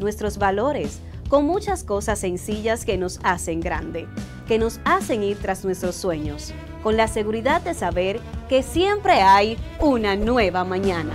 nuestros valores, con muchas cosas sencillas que nos hacen grande, que nos hacen ir tras nuestros sueños, con la seguridad de saber que siempre hay una nueva mañana.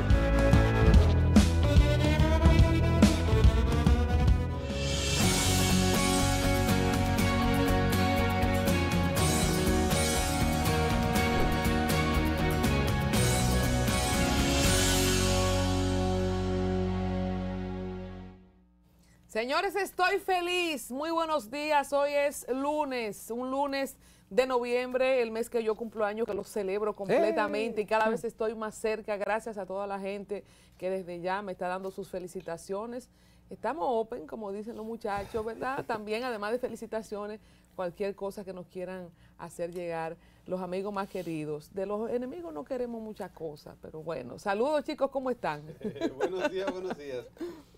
Señores, estoy feliz. Muy buenos días. Hoy es lunes, un lunes de noviembre, el mes que yo cumplo años, que lo celebro completamente y cada eh. vez estoy más cerca. Gracias a toda la gente que desde ya me está dando sus felicitaciones. Estamos open, como dicen los muchachos, ¿verdad? También, además de felicitaciones, cualquier cosa que nos quieran hacer llegar los amigos más queridos. De los enemigos no queremos muchas cosas, pero bueno. Saludos chicos, ¿cómo están? buenos días, buenos días.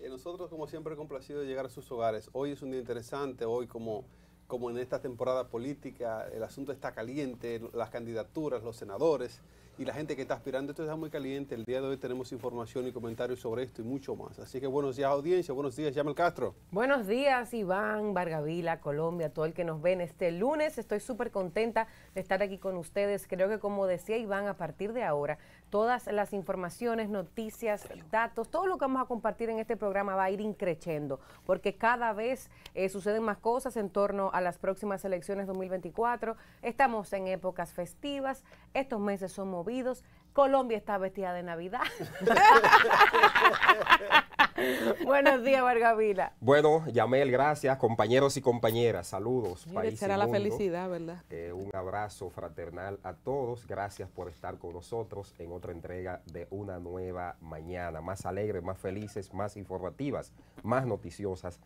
Eh, nosotros como siempre complacidos de llegar a sus hogares. Hoy es un día interesante, hoy como, como en esta temporada política, el asunto está caliente, las candidaturas, los senadores y la gente que está aspirando. Esto está muy caliente. El día de hoy tenemos información y comentarios sobre esto y mucho más. Así que buenos días, audiencia. Buenos días, Yamel Castro. Buenos días, Iván, Vargavila, Colombia, todo el que nos ven este lunes. Estoy súper contenta de estar aquí con ustedes. Creo que, como decía Iván, a partir de ahora Todas las informaciones, noticias, datos, todo lo que vamos a compartir en este programa va a ir increciendo, porque cada vez eh, suceden más cosas en torno a las próximas elecciones 2024. Estamos en épocas festivas, estos meses son movidos, Colombia está vestida de Navidad. Buenos días, Vargavila. Bueno, Yamel, gracias, compañeros y compañeras. Saludos. será la felicidad, ¿verdad? Eh, un abrazo fraternal a todos. Gracias por estar con nosotros en otra entrega de una nueva mañana. Más alegres, más felices, más informativas, más noticiosas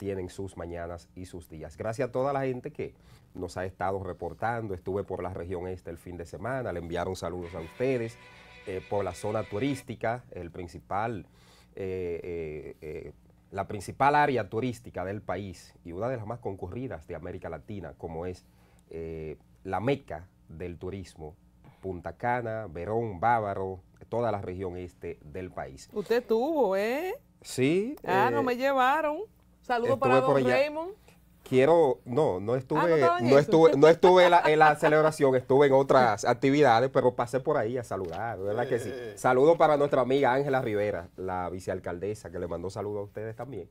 tienen sus mañanas y sus días. Gracias a toda la gente que nos ha estado reportando. Estuve por la región este el fin de semana, le enviaron saludos a ustedes. Eh, por la zona turística, el principal, eh, eh, la principal área turística del país y una de las más concurridas de América Latina, como es la meca del turismo, Punta Cana, Verón, Bávaro, toda la región este del país. Usted tuvo, ¿eh? Sí. Ah, no me llevaron. Saludos para don Raymond. Quiero, no, no estuve, ah, no, estuve, no estuve en la, celebración, estuve en otras actividades, pero pasé por ahí a saludar, ¿verdad que sí? Eh. Saludo para nuestra amiga Ángela Rivera, la vicealcaldesa, que le mandó saludos a ustedes también,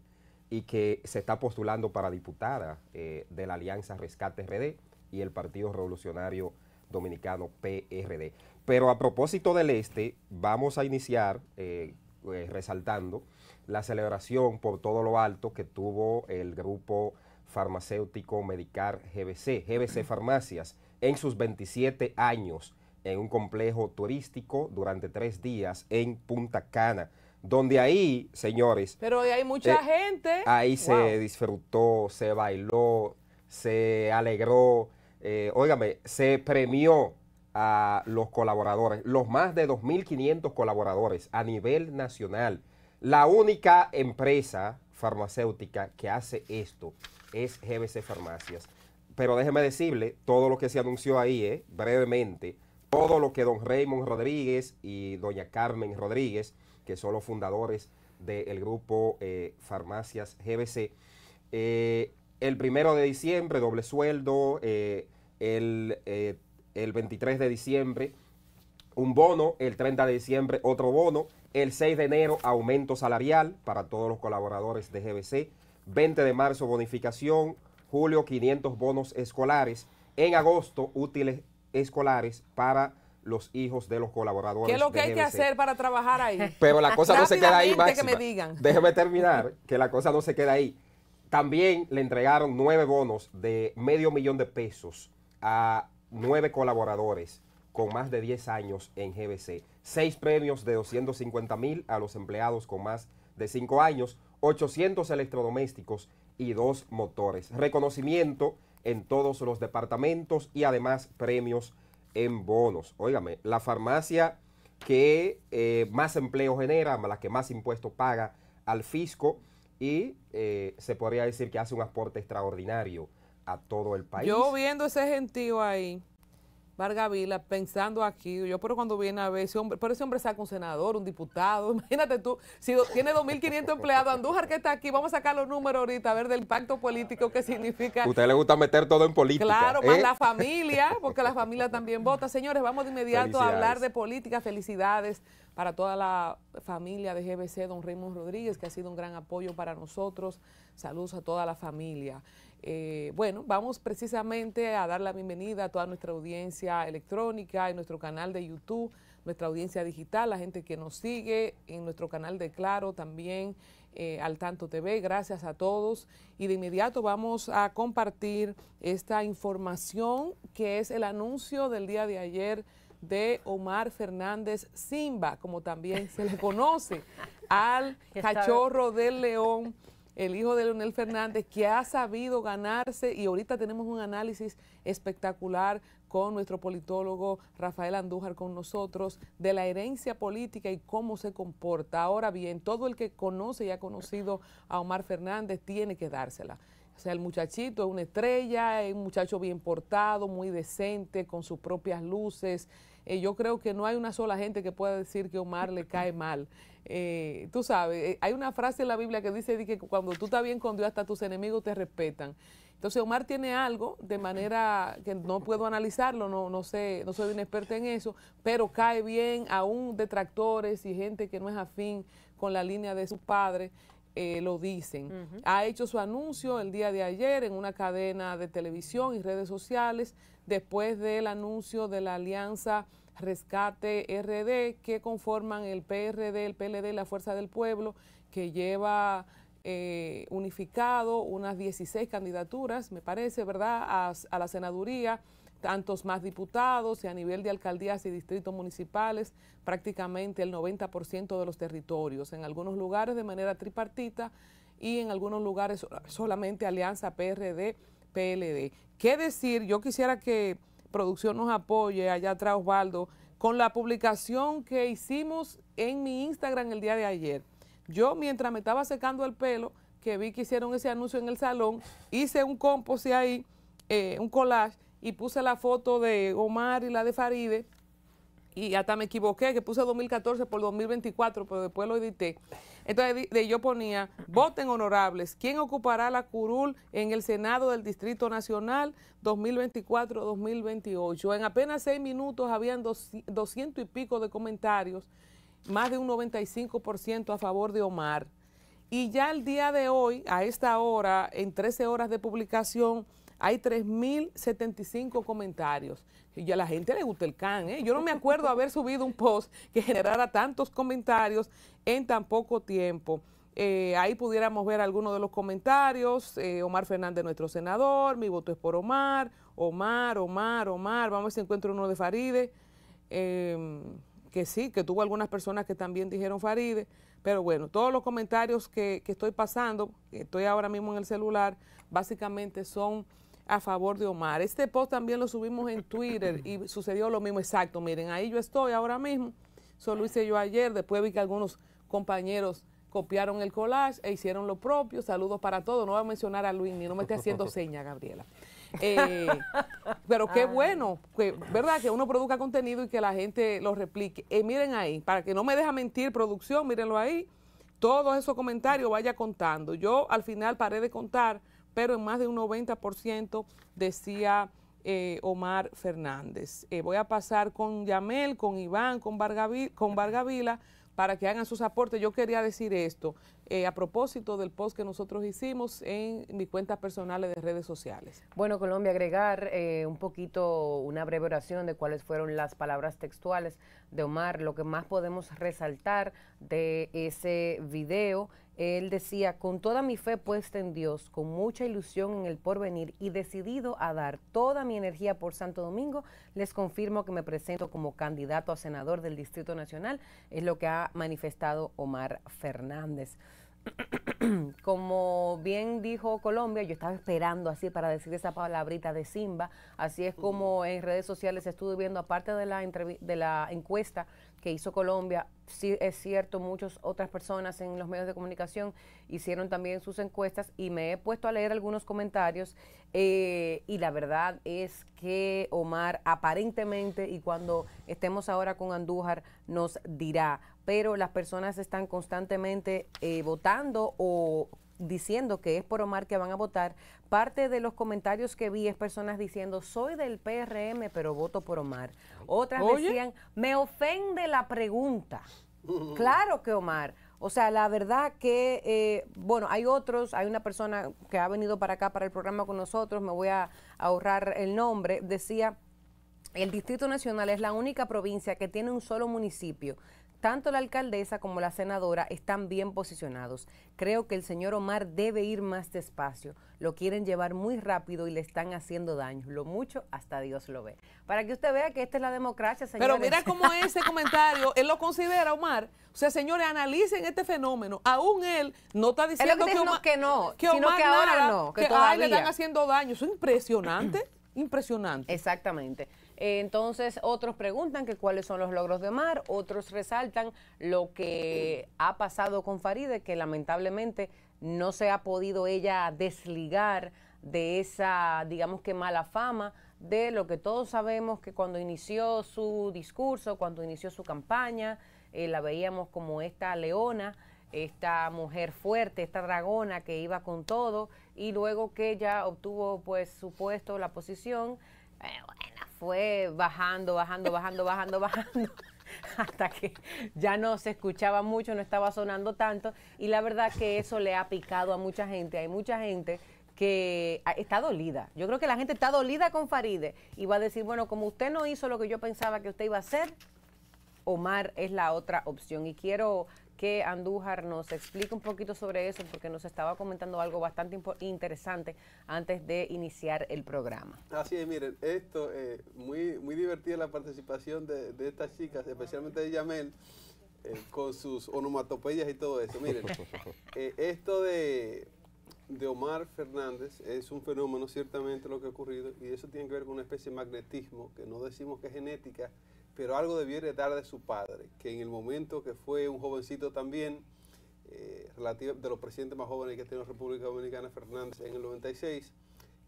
y que se está postulando para diputada eh, de la Alianza Rescate RD y el Partido Revolucionario Dominicano PRD. Pero a propósito del este, vamos a iniciar eh, resaltando la celebración por todo lo alto que tuvo el grupo farmacéutico Medicar GBC, GBC Farmacias, en sus 27 años en un complejo turístico durante tres días en Punta Cana, donde ahí, señores... Pero ahí hay mucha eh, gente. Ahí se disfrutó, se bailó, se alegró, eh, óigame, se premió a los colaboradores, los más de 2.500 colaboradores a nivel nacional la única empresa farmacéutica que hace esto es GBC Farmacias. Pero déjeme decirle, todo lo que se anunció ahí, eh, brevemente, todo lo que don Raymond Rodríguez y doña Carmen Rodríguez, que son los fundadores del grupo eh, Farmacias GBC, eh, el primero de diciembre, doble sueldo, el, el 23 de diciembre, un bono, el 30 de diciembre otro bono, el 6 de enero aumento salarial para todos los colaboradores de GBC, 20 de marzo bonificación, julio 500 bonos escolares, en agosto útiles escolares para los hijos de los colaboradores. ¿Qué es lo que hay que hacer para trabajar ahí? Pero la cosa no se queda ahí, Máxima. Que Déjeme terminar, que la cosa no se queda ahí. También le entregaron nueve bonos de medio millón de pesos a nueve colaboradores con más de 10 años en GBC, seis premios de 250 mil a los empleados con más de 5 años, 800 electrodomésticos y dos motores. Reconocimiento en todos los departamentos y además premios en bonos. Óigame, la farmacia que eh, más empleo genera, la que más impuestos paga al fisco y eh, se podría decir que hace un aporte extraordinario a todo el país. Yo viendo ese gentío ahí, Vargavila pensando aquí, yo pero cuando viene a ver, ese hombre, pero ese hombre saca un senador, un diputado, imagínate tú, si tiene 2.500 empleados, Andújar que está aquí, vamos a sacar los números ahorita, a ver del pacto político que significa. Usted le gusta meter todo en política. Claro, para ¿eh? la familia, porque la familia también vota. Señores, vamos de inmediato a hablar de política, felicidades para toda la familia de GBC, don Raymond Rodríguez, que ha sido un gran apoyo para nosotros. Saludos a toda la familia. Eh, bueno, vamos precisamente a dar la bienvenida a toda nuestra audiencia electrónica en nuestro canal de YouTube, nuestra audiencia digital, la gente que nos sigue en nuestro canal de Claro también, eh, al Tanto TV. Gracias a todos. Y de inmediato vamos a compartir esta información que es el anuncio del día de ayer de Omar Fernández Simba, como también se le conoce, al cachorro del león el hijo de Leonel Fernández, que ha sabido ganarse y ahorita tenemos un análisis espectacular con nuestro politólogo Rafael Andújar con nosotros de la herencia política y cómo se comporta. Ahora bien, todo el que conoce y ha conocido a Omar Fernández tiene que dársela. O sea, el muchachito es una estrella, es un muchacho bien portado, muy decente, con sus propias luces. Eh, yo creo que no hay una sola gente que pueda decir que Omar le cae mal. Eh, tú sabes, eh, hay una frase en la Biblia que dice que cuando tú estás bien con Dios, hasta tus enemigos te respetan. Entonces Omar tiene algo de manera que no puedo analizarlo, no, sé, no soy una experta en eso, pero cae bien aún detractores y gente que no es afín con la línea de su padre. Eh, lo dicen. Ha hecho su anuncio el día de ayer en una cadena de televisión y redes sociales después del anuncio de la alianza Rescate RD que conforman el PRD, el PLD la Fuerza del Pueblo que lleva eh, unificado unas 16 candidaturas, me parece, ¿verdad?, a la senaduría tantos más diputados y a nivel de alcaldías y distritos municipales prácticamente el 90% de los territorios, en algunos lugares de manera tripartita y en algunos lugares solamente alianza PRD-PLD. ¿Qué decir? Yo quisiera que producción nos apoye allá atrás, Osvaldo, con la publicación que hicimos en mi Instagram el día de ayer. Yo mientras me estaba secando el pelo, que vi que hicieron ese anuncio en el salón, hice un compost ahí, eh, un collage, y puse la foto de Omar y la de Faride y hasta me equivoqué, que puse 2014 por 2024, pero después lo edité. Entonces yo ponía, voten honorables, ¿quién ocupará la curul en el Senado del Distrito Nacional 2024-2028? En apenas seis minutos habían dos, 200 y pico de comentarios, más de un 95% a favor de Omar. Y ya el día de hoy, a esta hora, en 13 horas de publicación, hay 3.075 comentarios. Y a la gente le gusta el can, ¿eh? Yo no me acuerdo haber subido un post que generara tantos comentarios en tan poco tiempo. Eh, ahí pudiéramos ver algunos de los comentarios. Eh, Omar Fernández, nuestro senador, mi voto es por Omar, Omar, Omar, Omar. Vamos a ver si encuentro uno de Faride. Em, que sí, que tuvo algunas personas que también dijeron Faride. Pero bueno, todos los comentarios que, que estoy pasando, estoy ahora mismo en el celular, básicamente son a favor de Omar. Este post también lo subimos en Twitter y sucedió lo mismo exacto. Miren, ahí yo estoy ahora mismo, solo hice yo ayer, después vi que algunos compañeros copiaron el collage e hicieron lo propio. Saludos para todos. No voy a mencionar a Luis, ni no me esté haciendo seña, Gabriela. Eh, pero qué bueno, que, ¿verdad? Que uno produzca contenido y que la gente lo replique. Y eh, miren ahí, para que no me deja mentir producción, mírenlo ahí. Todos esos comentarios vaya contando. Yo al final paré de contar pero en más de un 90% decía eh, Omar Fernández. Eh, voy a pasar con Yamel, con Iván, con, con Vargavila para que hagan sus aportes. Yo quería decir esto eh, a propósito del post que nosotros hicimos en mis cuentas personales de redes sociales. Bueno, Colombia, agregar un poquito, una breve oración de cuáles fueron las palabras textuales de Omar. Lo que más podemos resaltar de ese video él decía, con toda mi fe puesta en Dios, con mucha ilusión en el porvenir y decidido a dar toda mi energía por Santo Domingo, les confirmo que me presento como candidato a senador del Distrito Nacional, es lo que ha manifestado Omar Fernández. como bien dijo Colombia, yo estaba esperando así para decir esa palabrita de Simba, así es como en redes sociales estuve viendo, aparte de la, de la encuesta que hizo Colombia, sí es cierto, muchas otras personas en los medios de comunicación hicieron también sus encuestas y me he puesto a leer algunos comentarios eh, y la verdad es que Omar aparentemente y cuando estemos ahora con Andújar nos dirá, pero las personas están constantemente eh, votando o diciendo que es por Omar que van a votar. Parte de los comentarios que vi es personas diciendo, soy del PRM, pero voto por Omar. Otras decían, me ofende la pregunta. claro que Omar. O sea, la verdad que, eh, bueno, hay otros, hay una persona que ha venido para acá, para el programa con nosotros, me voy a ahorrar el nombre, decía, el Distrito Nacional es la única provincia que tiene un solo municipio tanto la alcaldesa como la senadora están bien posicionados. Creo que el señor Omar debe ir más despacio. Lo quieren llevar muy rápido y le están haciendo daño. Lo mucho hasta Dios lo ve. Para que usted vea que esta es la democracia, señores. Pero mira cómo ese comentario, él lo considera, Omar. O sea, señores, analicen este fenómeno. Aún él no está diciendo que, Omar, que, no, que Omar que no, que, todavía. le están haciendo daño. Eso es impresionante. impresionante. Exactamente entonces, otros preguntan que cuáles son los logros de Omar, otros resaltan lo que ha pasado con Faride, que lamentablemente no se ha podido ella desligar de esa, digamos que mala fama, de lo que todos sabemos que cuando inició su discurso, cuando inició su campaña, eh, la veíamos como esta leona, esta mujer fuerte, esta dragona que iba con todo, y luego que ella obtuvo pues su puesto, la posición, eh, fue bajando, bajando, bajando, bajando, bajando, hasta que ya no se escuchaba mucho, no estaba sonando tanto. Y la verdad que eso le ha picado a mucha gente. Hay mucha gente que está dolida. Yo creo que la gente está dolida con Faride y va a decir, bueno, como usted no hizo lo que yo pensaba que usted iba a hacer, Omar es la otra opción. Y quiero que Andújar nos explica un poquito sobre eso, porque nos estaba comentando algo bastante interesante antes de iniciar el programa. Así es, miren, esto, es eh, muy, muy divertida la participación de, estas chicas, especialmente de Yamel. Eh, con sus onomatopeyas y todo eso. Miren, eh, esto de, de Omar Fernández es un fenómeno, ciertamente lo que ha ocurrido, y eso tiene que ver con una especie de magnetismo, que no decimos que es genética, pero algo debió dar de su padre, que en el momento que fue un jovencito también, eh, relativo, de los presidentes más jóvenes que tiene la República Dominicana, Fernández, en el 96,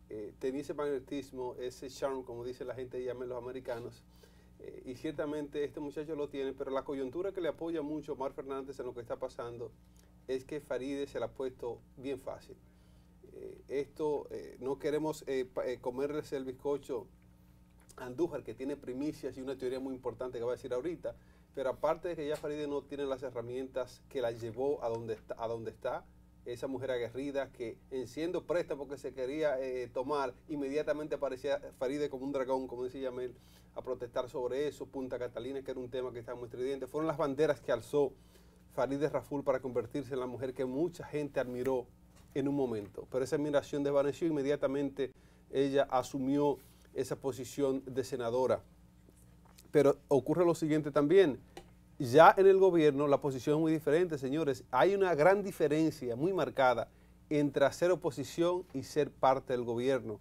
eh, tenía ese magnetismo, ese charm, como dice la gente, llaman los americanos, eh, y ciertamente este muchacho lo tiene, pero la coyuntura que le apoya mucho a Omar Fernández en lo que está pasando es que Faride se la ha puesto bien fácil. esto, no queremos comerles el bizcocho Andújar, que tiene primicias y una teoría muy importante que va a decir ahorita, pero aparte de que ya Faride no tiene las herramientas que la llevó a donde está, a donde está esa mujer aguerrida que enciendo presta porque se quería eh, tomar, inmediatamente aparecía Faride como un dragón, como decía Yamel, a protestar sobre eso, Punta Catalina, que era un tema que estaba muy estridente, fueron las banderas que alzó Faride Raful para convertirse en la mujer que mucha gente admiró en un momento, pero esa admiración desvaneció inmediatamente, ella asumió esa posición de senadora. Pero ocurre lo siguiente también. Ya en el gobierno la posición es muy diferente, señores. Hay una gran diferencia muy marcada entre hacer oposición y ser parte del gobierno.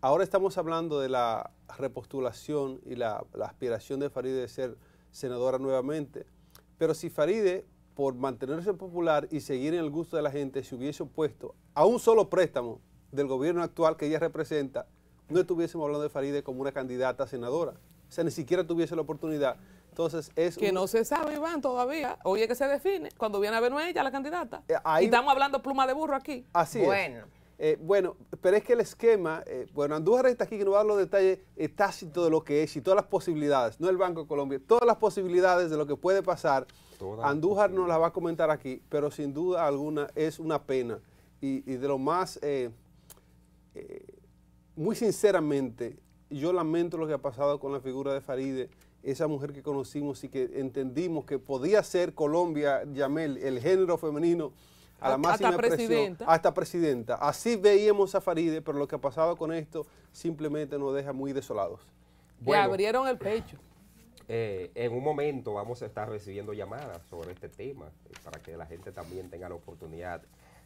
Ahora estamos hablando de la repostulación y la, aspiración de Faride de ser senadora nuevamente. Pero si Faride, por mantenerse popular y seguir en el gusto de la gente, se hubiese opuesto a un solo préstamo del gobierno actual que ella representa, no estuviésemos hablando de Faride como una candidata senadora. O sea, ni siquiera tuviese la oportunidad. Entonces es... Que no se sabe, Iván, todavía. Oye, que se define. Cuando viene a ver, es ella, la candidata. Eh, y estamos hablando pluma de burro aquí. Así bueno. es. Eh, bueno, pero es que el esquema, eh, bueno, Andújar está aquí que nos va a dar los detalles tácitos de lo que es y todas las posibilidades, no el Banco de Colombia, todas las posibilidades de lo que puede pasar. Andújar nos las va a comentar aquí, pero sin duda alguna es una pena y, y de lo más muy sinceramente, yo lamento lo que ha pasado con la figura de Faride, esa mujer que conocimos y que entendimos que podía ser Colombia, Yamel, el género femenino a la máxima hasta presidenta. hasta presidenta. Así veíamos a Faride, pero lo que ha pasado con esto simplemente nos deja muy desolados. Bueno, abrieron el pecho. Eh, en un momento vamos a estar recibiendo llamadas sobre este tema eh, para que la gente también tenga la oportunidad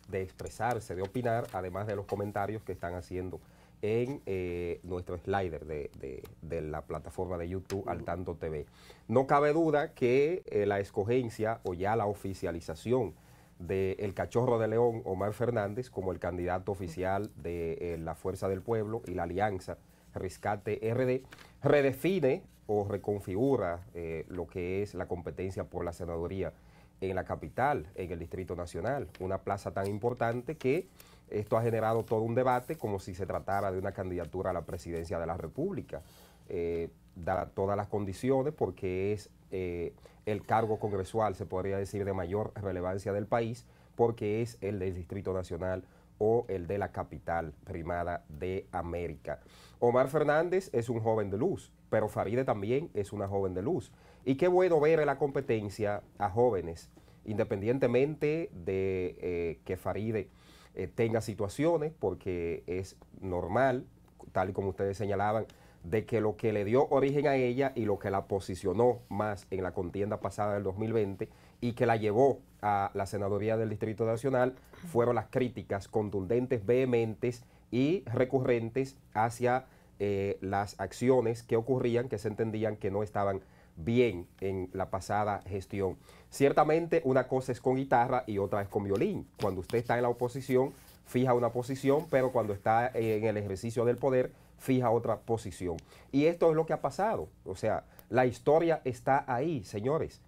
de expresarse, de opinar, además de los comentarios que están haciendo en eh, nuestro slider de, la plataforma de YouTube Al TV. No cabe duda que eh, la escogencia o ya la oficialización del el cachorro de León, Omar Fernández, como el candidato oficial de eh, la Fuerza del Pueblo y la Alianza Rescate RD, redefine o reconfigura lo que es la competencia por la senaduría en la capital, en el Distrito Nacional, una plaza tan importante que esto ha generado todo un debate como si se tratara de una candidatura a la presidencia de la República. Eh, da todas las condiciones porque es eh, el cargo congresual, se podría decir, de mayor relevancia del país, porque es el del Distrito Nacional o el de la capital primada de América. Omar Fernández es un joven de luz, pero Faride también es una joven de luz. Y qué bueno ver en la competencia a jóvenes, independientemente de eh, que Faride eh, tenga situaciones, porque es normal, tal y como ustedes señalaban, de que lo que le dio origen a ella y lo que la posicionó más en la contienda pasada del 2020 y que la llevó a la senaduría del Distrito Nacional fueron las críticas contundentes, vehementes y recurrentes hacia eh, las acciones que ocurrían que se entendían que no estaban bien en la pasada gestión. Ciertamente una cosa es con guitarra y otra es con violín. Cuando usted está en la oposición, fija una posición, pero cuando está eh, en el ejercicio del poder, fija otra posición. Y esto es lo que ha pasado. O sea, la historia está ahí, señores.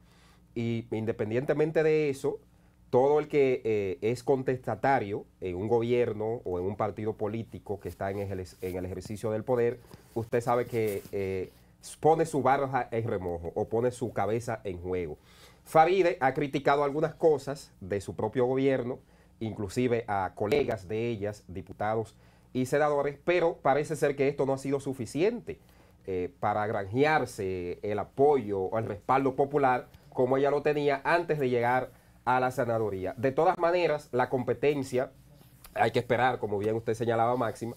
Y independientemente de eso, todo el que eh, es contestatario en un gobierno o en un partido político que está en el, ejercicio del poder, usted sabe que eh, pone su barra en remojo o pone su cabeza en juego. Faride ha criticado algunas cosas de su propio gobierno, inclusive a colegas de ellas, diputados y senadores, pero parece ser que esto no ha sido suficiente eh, para granjearse el apoyo o el respaldo popular como ella lo tenía antes de llegar a la senadoría. De todas maneras, la competencia, hay que esperar, como bien usted señalaba, Máxima,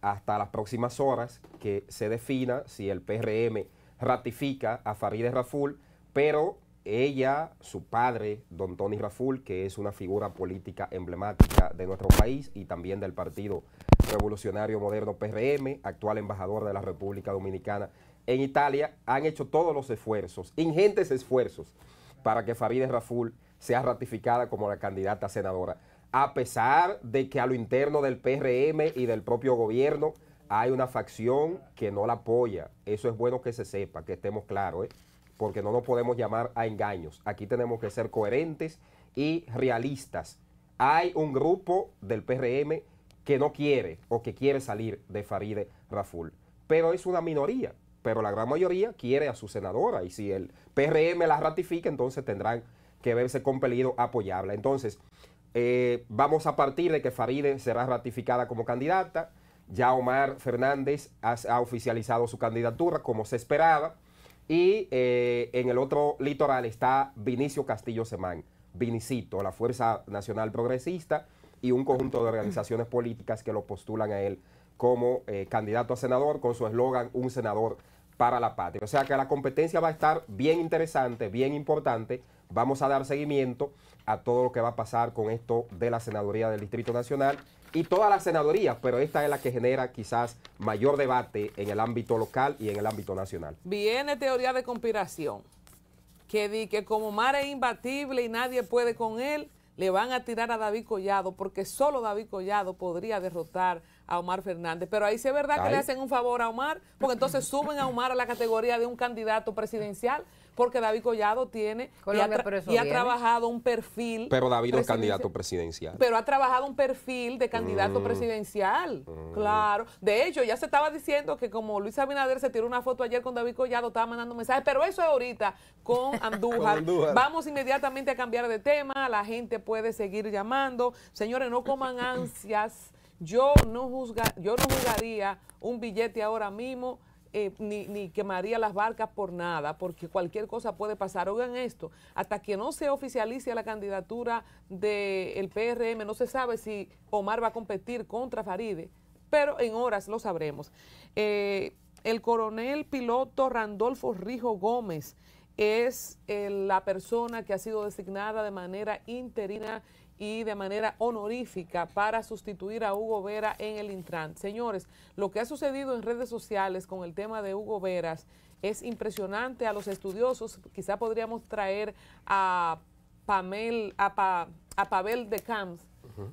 hasta las próximas horas que se defina si el PRM ratifica a Farideh Raful, pero ella, su padre, don Tony Raful, que es una figura política emblemática de nuestro país y también del Partido Revolucionario Moderno PRM, actual embajador de la República Dominicana en Italia, han hecho todos los esfuerzos, ingentes esfuerzos, para que Farideh Raful sea ratificada como la candidata senadora a pesar de que a lo interno del PRM y del propio gobierno hay una facción que no la apoya. Eso es bueno que se sepa, que estemos claros, ¿eh? porque no nos podemos llamar a engaños. Aquí tenemos que ser coherentes y realistas. Hay un grupo del PRM que no quiere o que quiere salir de Faride Raful, pero es una minoría pero la gran mayoría quiere a su senadora y si el PRM la ratifica, entonces tendrán que verse compelidos a apoyarla. Entonces, eh, vamos a partir de que Faride será ratificada como candidata. Ya Omar Fernández ha, oficializado su candidatura como se esperaba. Y eh, en el otro litoral está Vinicio Castillo Semán, Vinicito, la Fuerza Nacional Progresista y un conjunto de organizaciones políticas que lo postulan a él como eh, candidato a senador con su eslogan Un senador para la patria. O sea que la competencia va a estar bien interesante, bien importante. Vamos a dar seguimiento a todo lo que va a pasar con esto de la senaduría del Distrito Nacional y todas las senadorías, pero esta es la que genera quizás mayor debate en el ámbito local y en el ámbito nacional. Viene teoría de conspiración, que di que como Mar es imbatible y nadie puede con él, le van a tirar a David Collado, porque solo David Collado podría derrotar a Omar Fernández. Pero ahí sí es verdad que le hacen un favor a Omar, porque entonces suben a Omar a la categoría de un candidato presidencial, porque David Collado tiene y, ha, trabajado un perfil. Pero David no es candidato presidencial. Pero ha trabajado un perfil de candidato mm. presidencial. Mm. Claro. De hecho, ya se estaba diciendo que como Luis Abinader se tiró una foto ayer con David Collado, estaba mandando mensajes, pero eso es ahorita con con Andújar. Vamos inmediatamente a cambiar de tema. La gente puede seguir llamando. Señores, no coman ansias. Yo no, juzga, yo no juzgaría un billete ahora mismo eh, ni, quemaría las barcas por nada, porque cualquier cosa puede pasar. Oigan esto, hasta que no se oficialice la candidatura del PRM, no se sabe si Omar va a competir contra Faride, pero en horas lo sabremos. Eh, el coronel piloto Randolfo Rijo Gómez es eh, la persona que ha sido designada de manera interina y de manera honorífica para sustituir a Hugo Vera en el Intran. Señores, lo que ha sucedido en redes sociales con el tema de Hugo Veras es impresionante a los estudiosos. Quizá podríamos traer a Pamel, a, Pavel de Camps,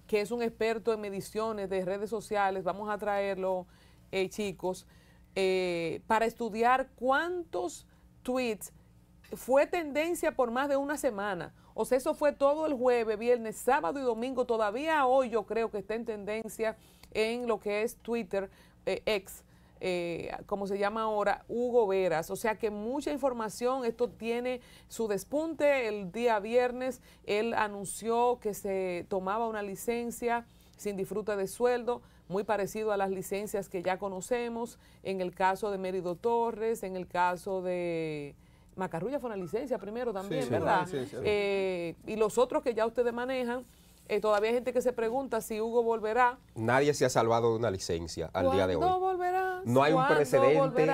que es un experto en mediciones de redes sociales. Vamos a traerlo, eh, chicos, eh, para estudiar cuántos tweets fue tendencia por más de una semana. O sea, eso fue todo el jueves, viernes, sábado y domingo. Todavía hoy yo creo que está en tendencia en lo que es Twitter eh, ex. Eh, como se llama ahora, Hugo Veras. O sea que mucha información, esto tiene su despunte. El día viernes él anunció que se tomaba una licencia sin disfruta de sueldo, muy parecido a las licencias que ya conocemos en el caso de Mérido Torres, en el caso de Macarrulla fue una licencia primero también, ¿verdad? eh, y los otros que ya ustedes manejan, eh, todavía hay gente que se pregunta si Hugo volverá. Nadie se ha salvado de una licencia al día de hoy. Volverás? No hay un precedente.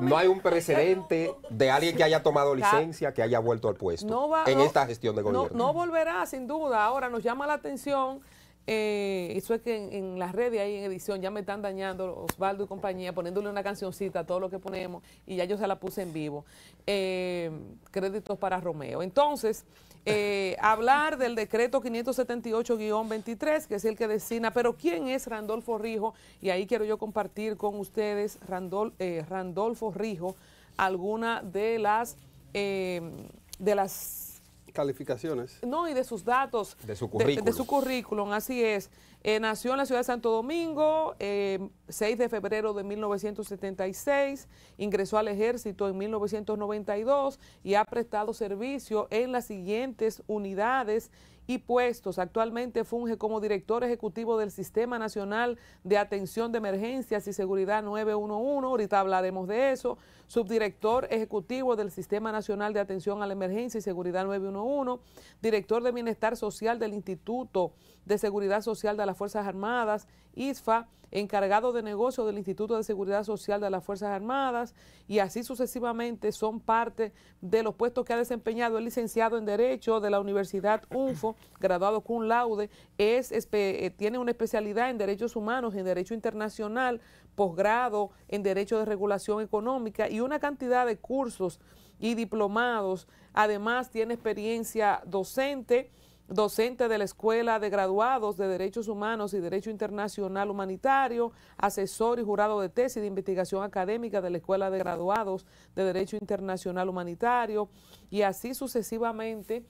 no hay un precedente de alguien que haya tomado licencia, que haya vuelto al puesto en esta gestión de gobierno. no volverá, sin duda. Ahora nos llama la atención eh, eso es que en, las redes ahí en edición ya me están dañando Osvaldo y compañía, poniéndole una cancioncita a todo lo que ponemos y ya yo se la puse en vivo. Eh, créditos para Romeo. Entonces, eh, hablar del decreto 578-23, que es el que decina pero ¿quién es Randolfo Rijo? Y ahí quiero yo compartir con ustedes, Randol, eh, Randolfo Rijo, alguna de las... de las calificaciones. No, y de sus datos. De su currículum. De, su currículum, así es. Eh, nació en la ciudad de Santo Domingo, 6 eh, de febrero de 1976, ingresó al ejército en 1992 y ha prestado servicio en las siguientes unidades y puestos. Actualmente funge como director ejecutivo del Sistema Nacional de Atención de Emergencias y Seguridad 911, ahorita hablaremos de eso, subdirector ejecutivo del Sistema Nacional de Atención a la Emergencia y Seguridad 911, director de Bienestar Social del Instituto de Seguridad Social de las Fuerzas Armadas, ISFA, encargado de negocio del Instituto de Seguridad Social de las Fuerzas Armadas, y así sucesivamente son parte de los puestos que ha desempeñado el licenciado en Derecho de la Universidad UNFO, graduado cum laude, es, eh, tiene una especialidad en Derechos Humanos, en Derecho Internacional, posgrado en Derecho de Regulación Económica y una cantidad de cursos y diplomados. Además, tiene experiencia docente docente de la Escuela de Graduados de Derechos Humanos y Derecho Internacional Humanitario, asesor y jurado de tesis de investigación académica de la Escuela de Graduados de Derecho Internacional Humanitario y así sucesivamente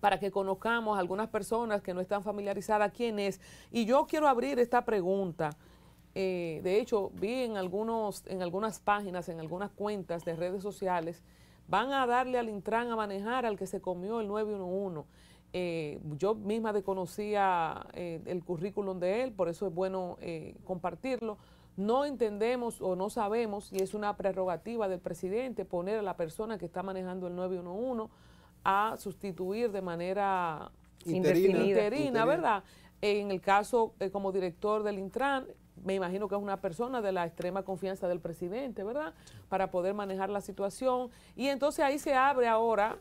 para que conozcamos a algunas personas que no están familiarizadas quién es. Y yo quiero abrir esta pregunta. Eh, de hecho, vi en, algunos, en algunas páginas, en algunas cuentas de redes sociales, van a darle al Intran a manejar al que se comió el 911. Eh, yo misma desconocía eh, el currículum de él, por eso es bueno eh, compartirlo. No entendemos o no sabemos, y es una prerrogativa del presidente, poner a la persona que está manejando el 911 a sustituir de manera interina, interina ¿verdad? En el caso, como director del Intran, me imagino que es una persona de la extrema confianza del presidente, ¿verdad? Para poder manejar la situación. Y entonces ahí se abre ahora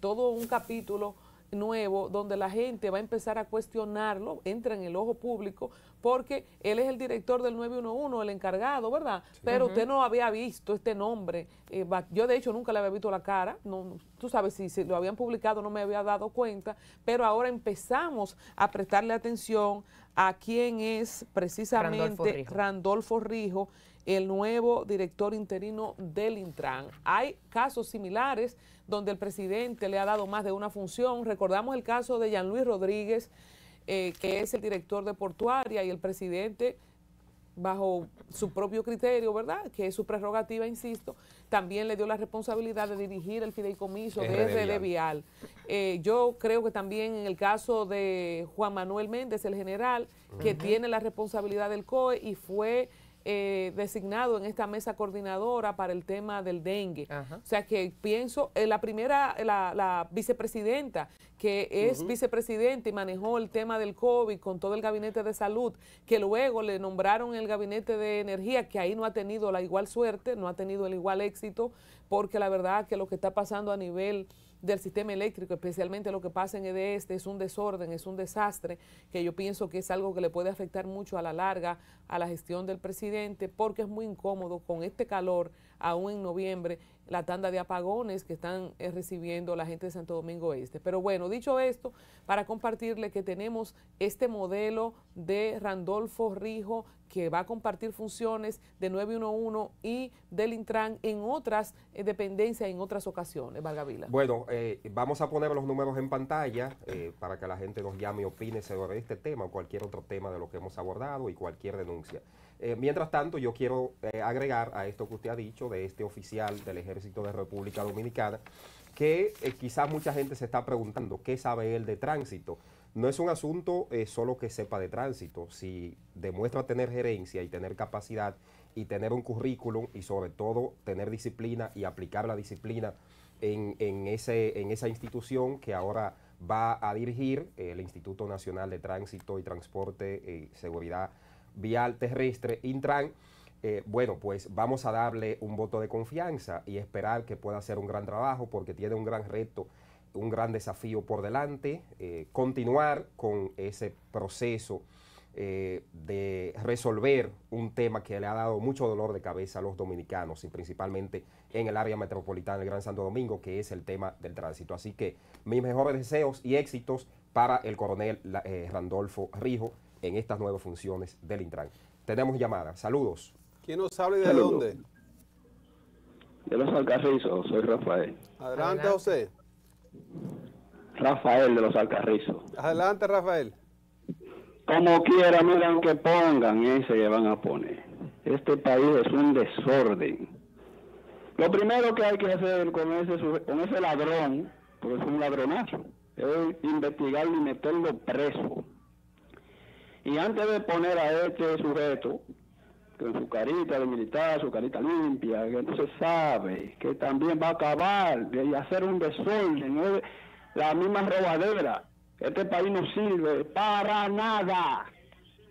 todo un capítulo nuevo donde la gente va a empezar a cuestionarlo, entra en el ojo público porque él es el director del 911, el encargado, ¿verdad? Pero usted no había visto este nombre. Eh, yo de hecho nunca le había visto la cara, no, tú sabes, si, lo habían publicado no me había dado cuenta, pero ahora empezamos a prestarle atención a quién es precisamente Randolfo Rijo. el nuevo director interino del Intran. Hay casos similares donde el presidente le ha dado más de una función. Recordamos el caso de Jean Luis Rodríguez, eh, que es el director de portuaria y el presidente bajo su propio criterio, ¿verdad? Que es su prerrogativa, insisto, también le dio la responsabilidad de dirigir el fideicomiso de Vial. Eh, yo creo que también en el caso de Juan Manuel Méndez, el general, que tiene la responsabilidad del COE y fue eh, designado en esta mesa coordinadora para el tema del dengue. O sea que pienso, la primera, la, la vicepresidenta que es vicepresidente y manejó el tema del COVID con todo el gabinete de salud, que luego le nombraron el gabinete de energía, que ahí no ha tenido la igual suerte, no ha tenido el igual éxito, porque la verdad que lo que está pasando a nivel del sistema eléctrico, especialmente lo que pasa en este, es un desorden, es un desastre, que yo pienso que es algo que le puede afectar mucho a la larga a la gestión del presidente, porque es muy incómodo con este calor, aún en noviembre, la tanda de apagones que están eh, recibiendo la gente de Santo Domingo Este. Pero bueno, dicho esto, para compartirle que tenemos este modelo de Randolfo Rijo que va a compartir funciones de 911 y del Intran en otras eh, dependencias, en otras ocasiones, Valgavila. Bueno, eh, vamos a poner los números en pantalla para que la gente nos llame y opine sobre este tema o cualquier otro tema de lo que hemos abordado y cualquier denuncia. Eh, mientras tanto, yo quiero eh, agregar a esto que usted ha dicho de este oficial del Ejército de República Dominicana, que eh, quizás mucha gente se está preguntando qué sabe él de tránsito. No es un asunto solo que sepa de tránsito, si demuestra tener gerencia y tener capacidad y tener un currículum y sobre todo tener disciplina y aplicar la disciplina en, ese, en esa institución que ahora va a dirigir el Instituto Nacional de Tránsito y Transporte y Seguridad Vial Terrestre, Intran, eh, bueno, pues vamos a darle un voto de confianza y esperar que pueda hacer un gran trabajo porque tiene un gran reto, un gran desafío por delante, eh, continuar con ese proceso eh, de resolver un tema que le ha dado mucho dolor de cabeza a los dominicanos y principalmente en el área metropolitana del Gran Santo Domingo, que es el tema del tránsito. Así que mis mejores deseos y éxitos para el coronel Randolfo Rijo en estas nuevas funciones del Intran. Tenemos llamada. Saludos. ¿Quién nos habla y de dónde? De los Alcarrizos, soy Rafael. Adelante, José. Rafael de los Alcarrizos. Adelante, Rafael. Como quiera, miren que pongan, y se van a poner. Este país es un desorden. Lo primero que hay que hacer con con ese ladrón, porque es un ladronazo, es investigarlo y meterlo preso y antes de poner a este sujeto, con su carita de militar, su carita limpia, que no sabe, que también va a acabar de hacer un desorden, la misma robadera. Este país no sirve para nada.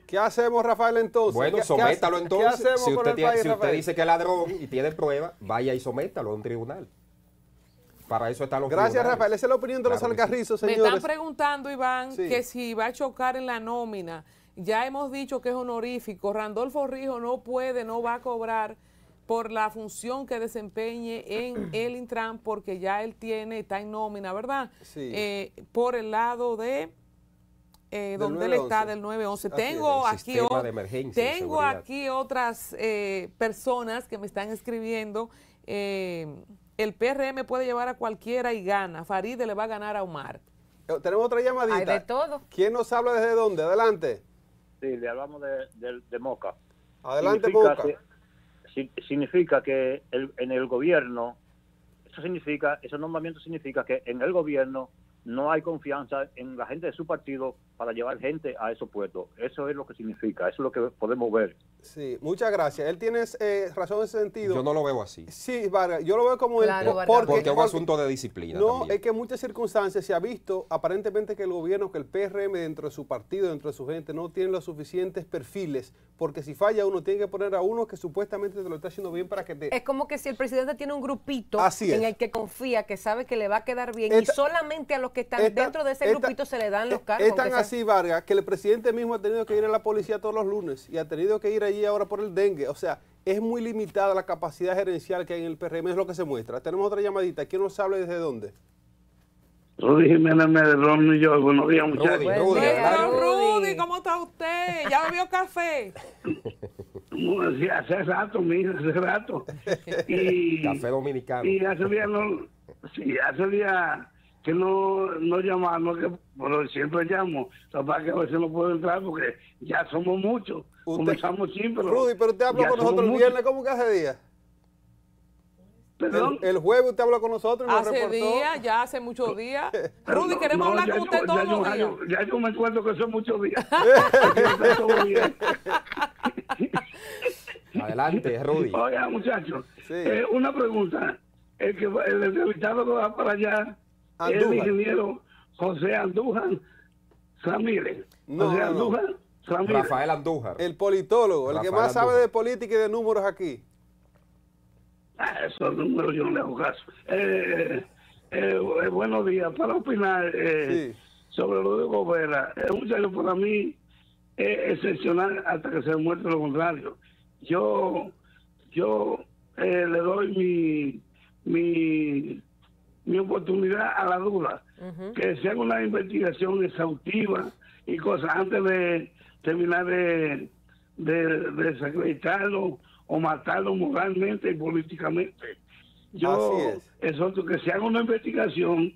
¿Qué hacemos, Rafael, entonces? Bueno, sométalo entonces. ¿Qué si usted, si usted dice que es ladrón y tiene prueba vaya y sométalo a un tribunal. Para eso están los Gracias, Rafael. Esa es la opinión de los alcarrizos, señores. Me están preguntando, Iván, que si va a chocar en la nómina ya hemos dicho que es honorífico, Randolfo Rijo no puede, no va a cobrar por la función que desempeñe en el Intran, porque ya él tiene, está en nómina, ¿verdad? Sí. Eh, por el lado de eh, donde él está, del 911. Tengo, aquí, tengo aquí otras eh, personas que me están escribiendo. el PRM puede llevar a cualquiera y gana. Faride le va a ganar a Omar. Tenemos otra llamadita. Hay de todo. ¿Quién nos habla desde dónde? Adelante. Sí, le hablamos de, de, Moca. Adelante, significa Moca. Que, significa que en el gobierno, eso significa, ese nombramiento significa que en el gobierno no hay confianza en la gente de su partido para llevar gente a esos puestos. Eso es lo que significa, eso es lo que podemos ver. Sí, muchas gracias. Él tiene eh, razón en ese sentido. Yo no lo veo así. Sí, yo lo veo como porque, es un asunto de disciplina. No, es que en muchas circunstancias se ha visto aparentemente que el gobierno, que el PRM dentro de su partido, dentro de su gente, no tiene los suficientes perfiles, porque si falla uno tiene que poner a uno que supuestamente te lo está haciendo bien para que te... Es como que si el presidente tiene un grupito en el que confía, que sabe que le va a quedar bien y solamente a los que están dentro de ese grupito se le dan los e- cargos. Es tan así, Vargas, que el presidente mismo ha tenido que ir a la policía todos los lunes y ha tenido que ir allí ahora por el dengue. O sea, es muy limitada la capacidad gerencial que hay en el PRM, es lo que se muestra. Tenemos otra llamadita. ¿Quién nos habla desde dónde? Rudy Jiménez Medelón, New yo. Buenos días, muchachos. Rudy, Rudy, Rudy, ¿cómo está usted? ¿Ya bebió café? sí, hace rato, mira, hace rato. Y, café dominicano. Y sí, hace día que no, no no que siempre llamo. Lo que que a veces no puedo entrar porque ya somos muchos. Usted, Comenzamos siempre. Rudy, pero usted habla con nosotros el viernes, ¿cómo que hace día? ¿Perdón? El, jueves usted habla con nosotros y nos Hace días, ya hace muchos días. Rudy, queremos hablar con usted todos los días. Yo, ya yo me acuerdo que son muchos días. Adelante, Rudy. Oiga, muchachos, eh, una pregunta. El que el entrevistado va para allá el ingeniero José Andújar Ramírez. No, José Andújar Rafael Andújar. El politólogo, el que más sabe de política y de números aquí. Ah, esos números yo no le hago caso. Eh, eh, eh, buenos días. Para opinar sobre lo de Gobera, es un muchacho para mí excepcional hasta que se muestre lo contrario. Yo, yo le doy mi, mi mi oportunidad a la duda, que se haga una investigación exhaustiva y cosas antes de terminar de, de, desacreditarlo o matarlo moralmente y políticamente. Yo es. otro que se haga una investigación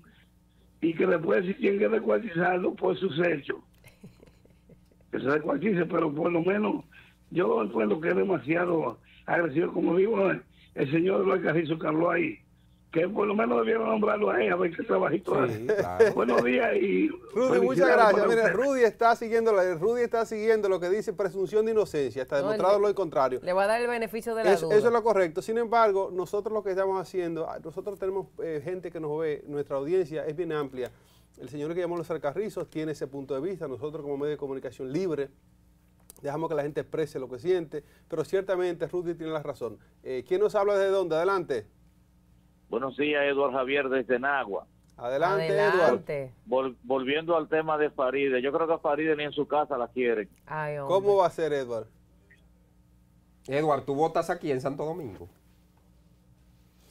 y que después si tiene que descuartizarlo por pues sus hechos. Que se descuartice, pero por lo menos yo encuentro que demasiado agresivo. Como digo, el señor Luis Carrizo que habló ahí, que por lo menos debieron nombrarlo a ella, qué trabajito sí, Buenos días y... Rudy, muchas gracias. Mire, Rudy está, siguiendo, Rudy está siguiendo lo que dice presunción de inocencia, está demostrado lo contrario. Le va a dar el beneficio de la duda. Eso es lo correcto. Sin embargo, nosotros lo que estamos haciendo, ah, nosotros tenemos eh, gente que nos ve, nuestra audiencia es bien amplia. El señor que llamó los alcarrizos tiene ese punto de vista, nosotros como medio de comunicación libre, dejamos que la gente exprese lo que siente, pero ciertamente Rudy tiene la razón. Eh, ¿Quién nos habla desde dónde? Adelante. Buenos días, Eduardo Javier, desde Nagua. Adelante, volviendo al tema de Faride, yo creo que a Faride ni en su casa la quiere. ¿Cómo va a ser, Eduardo? Eduardo, ¿tú votas aquí en Santo Domingo?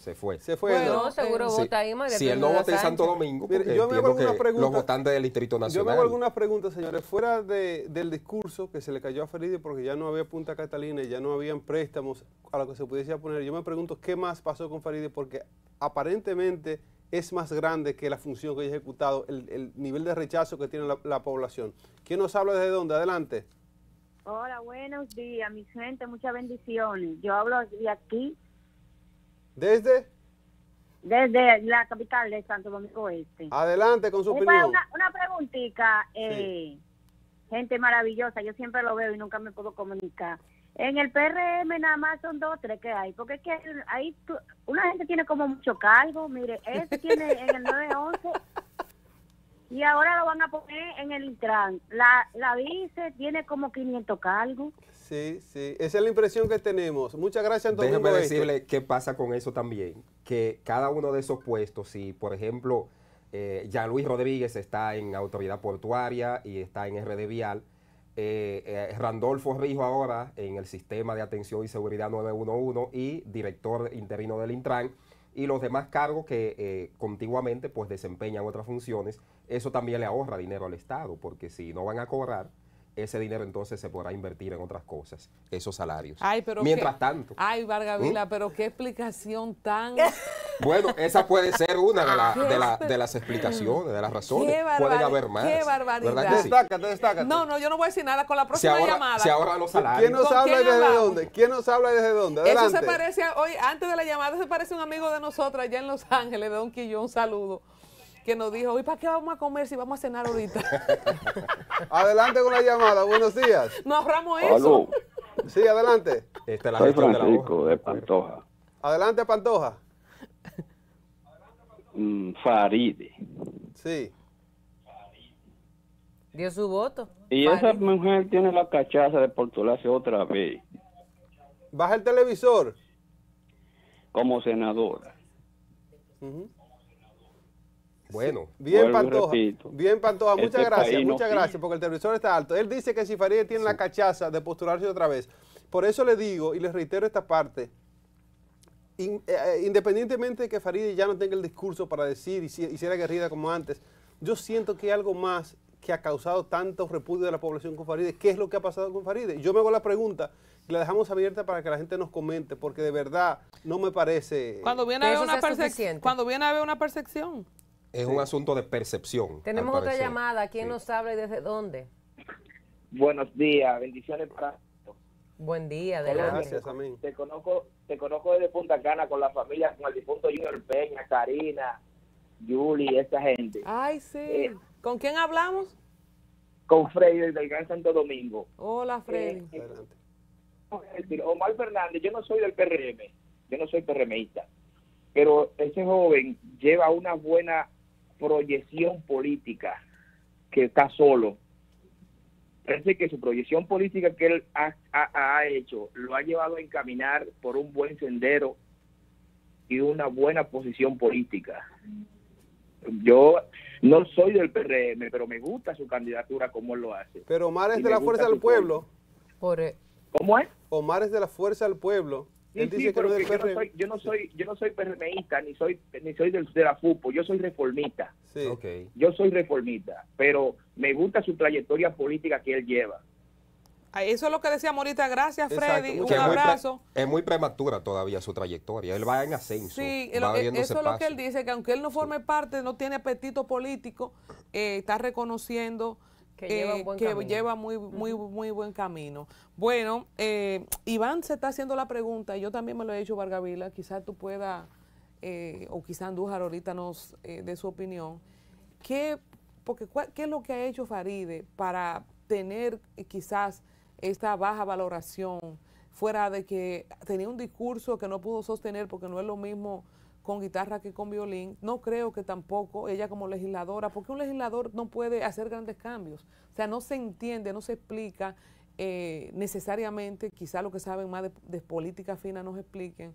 Se fue. Se fue. seguro vota Si él no vota en Santo Domingo, yo me hago los votantes del Distrito Nacional. Yo me hago algunas preguntas, señores, fuera de, del discurso que se le cayó a Feride porque ya no había Punta Catalina, ya no habían préstamos a lo que se pudiese poner. Yo me pregunto qué más pasó con Feride porque aparentemente es más grande que la función que ha ejecutado, el, el, nivel de rechazo que tiene la, la población. ¿Quién nos habla desde dónde? Adelante. Hola, buenos días, mi gente, muchas bendiciones. Yo hablo de aquí, ¿Desde? Desde la capital de Santo Domingo Este. Adelante con su pregunta. Una, preguntita, eh, gente maravillosa, yo siempre lo veo y nunca me puedo comunicar. En el PRM nada más son dos o tres que hay, porque es que ahí una gente tiene como mucho cargo, mire, este tiene en el 911 y ahora lo van a poner en el Intran. La, la vice tiene como 500 cargos. Sí, sí, esa es la impresión que tenemos. Muchas gracias, Antonio. Déjeme decirle qué pasa con eso también. Que cada uno de esos puestos, si por ejemplo eh, ya Luis Rodríguez está en Autoridad Portuaria y está en RD Vial, eh, eh, Randolfo Rijo ahora en el Sistema de Atención y Seguridad 911 y director interino del Intran y los demás cargos que eh, contiguamente pues desempeñan otras funciones, eso también le ahorra dinero al Estado, porque si no van a cobrar, ese dinero entonces se podrá invertir en otras cosas, esos salarios. Ay, pero Mientras tanto. Ay, Vargavila ¿Mm? pero qué explicación tan... Bueno, esa puede ser una de, la, de, las explicaciones, de las razones. puede haber más. Qué barbaridad. Destácate, destácate. No, no, yo no voy a decir nada con la próxima llamada. Se ahorran los salarios. ¿Quién nos habla y desde dónde? ¿Quién nos habla y desde dónde? Eso se parece, a, hoy, antes de la llamada, se parece a un amigo de nosotras allá en Los Ángeles, Don Quillón, un saludo que nos dijo, ¿y para qué vamos a comer si vamos a cenar ahorita? adelante con la llamada, buenos días. Nos ahorramos eso. Sí, adelante. Este, la Soy Francisco de, la Pantoja. Adelante, Pantoja. Mm, Faride. Sí. Dio su voto. Y esa mujer tiene la cachaza de postularse otra vez. Baja el televisor. Como senadora. Bueno, bien Pantoja. Bien Pantoja, este muchas gracias, muchas gracias, porque el televisor está alto. Él dice que si Farideh tiene la cachaza de postularse otra vez. Por eso le digo y le reitero esta parte. Eh, eh, independientemente de que Farideh ya no tenga el discurso para decir y, si, como antes, yo siento que hay algo más que ha causado tanto repudio de la población con Farideh. ¿Qué es lo que ha pasado con Farideh? Yo me hago la pregunta y la dejamos abierta para que la gente nos comente, porque de verdad no me parece... Cuando viene a haber una, percepción cuando viene a haber una percepción. Es un asunto de percepción. Tenemos otra llamada. ¿Quién nos habla y desde dónde? Buenos días. Bendiciones para Buen día, adelante. Gracias, mí. Te conozco, te conozco desde Punta Cana con la familia, con el difunto Junior Peña, Karina, Julie, esa gente. Ay, sí. Eh, ¿Con quién hablamos? Con Freddy del Gran Santo Domingo. Hola, eh, Freddy. Eh, Omar Fernández, yo no soy del PRM, yo no soy PRMista, pero ese joven lleva una buena proyección política que está solo. Parece que su proyección política que él ha, hecho lo ha llevado a encaminar por un buen sendero y una buena posición política. Yo no soy del PRM, pero me gusta su candidatura como lo hace. Pero Omar es de la fuerza del pueblo. pueblo. ¿Cómo es? Omar es de la fuerza del pueblo. Sí, sí, pero yo, no soy, yo no soy, yo ni soy, ni soy de la FUPO, yo soy reformista. Sí. Yo soy reformista, pero me gusta su trayectoria política que él lleva. Eso es lo que decía Morita, gracias Freddy, un abrazo. Es muy, prematura todavía su trayectoria, él va en ascenso. Sí, eso es lo que él dice, que aunque él no forme parte, no tiene apetito político, eh, está reconociendo que, eh, lleva, muy, muy, muy buen camino. Bueno, eh, Iván se está haciendo la pregunta, y yo también me lo he hecho, Vargavila, quizás tú puedas, eh, o quizás Andújar ahorita nos dé su opinión. ¿Qué, porque, ¿Qué es lo que ha hecho Faride para tener quizás esta baja valoración? fuera de que tenía un discurso que no pudo sostener porque no es lo mismo con guitarra que con violín. No creo que tampoco ella como legisladora, porque un legislador no puede hacer grandes cambios. O sea, no se entiende, no se explica eh, necesariamente, quizá lo que saben más de, de política fina nos expliquen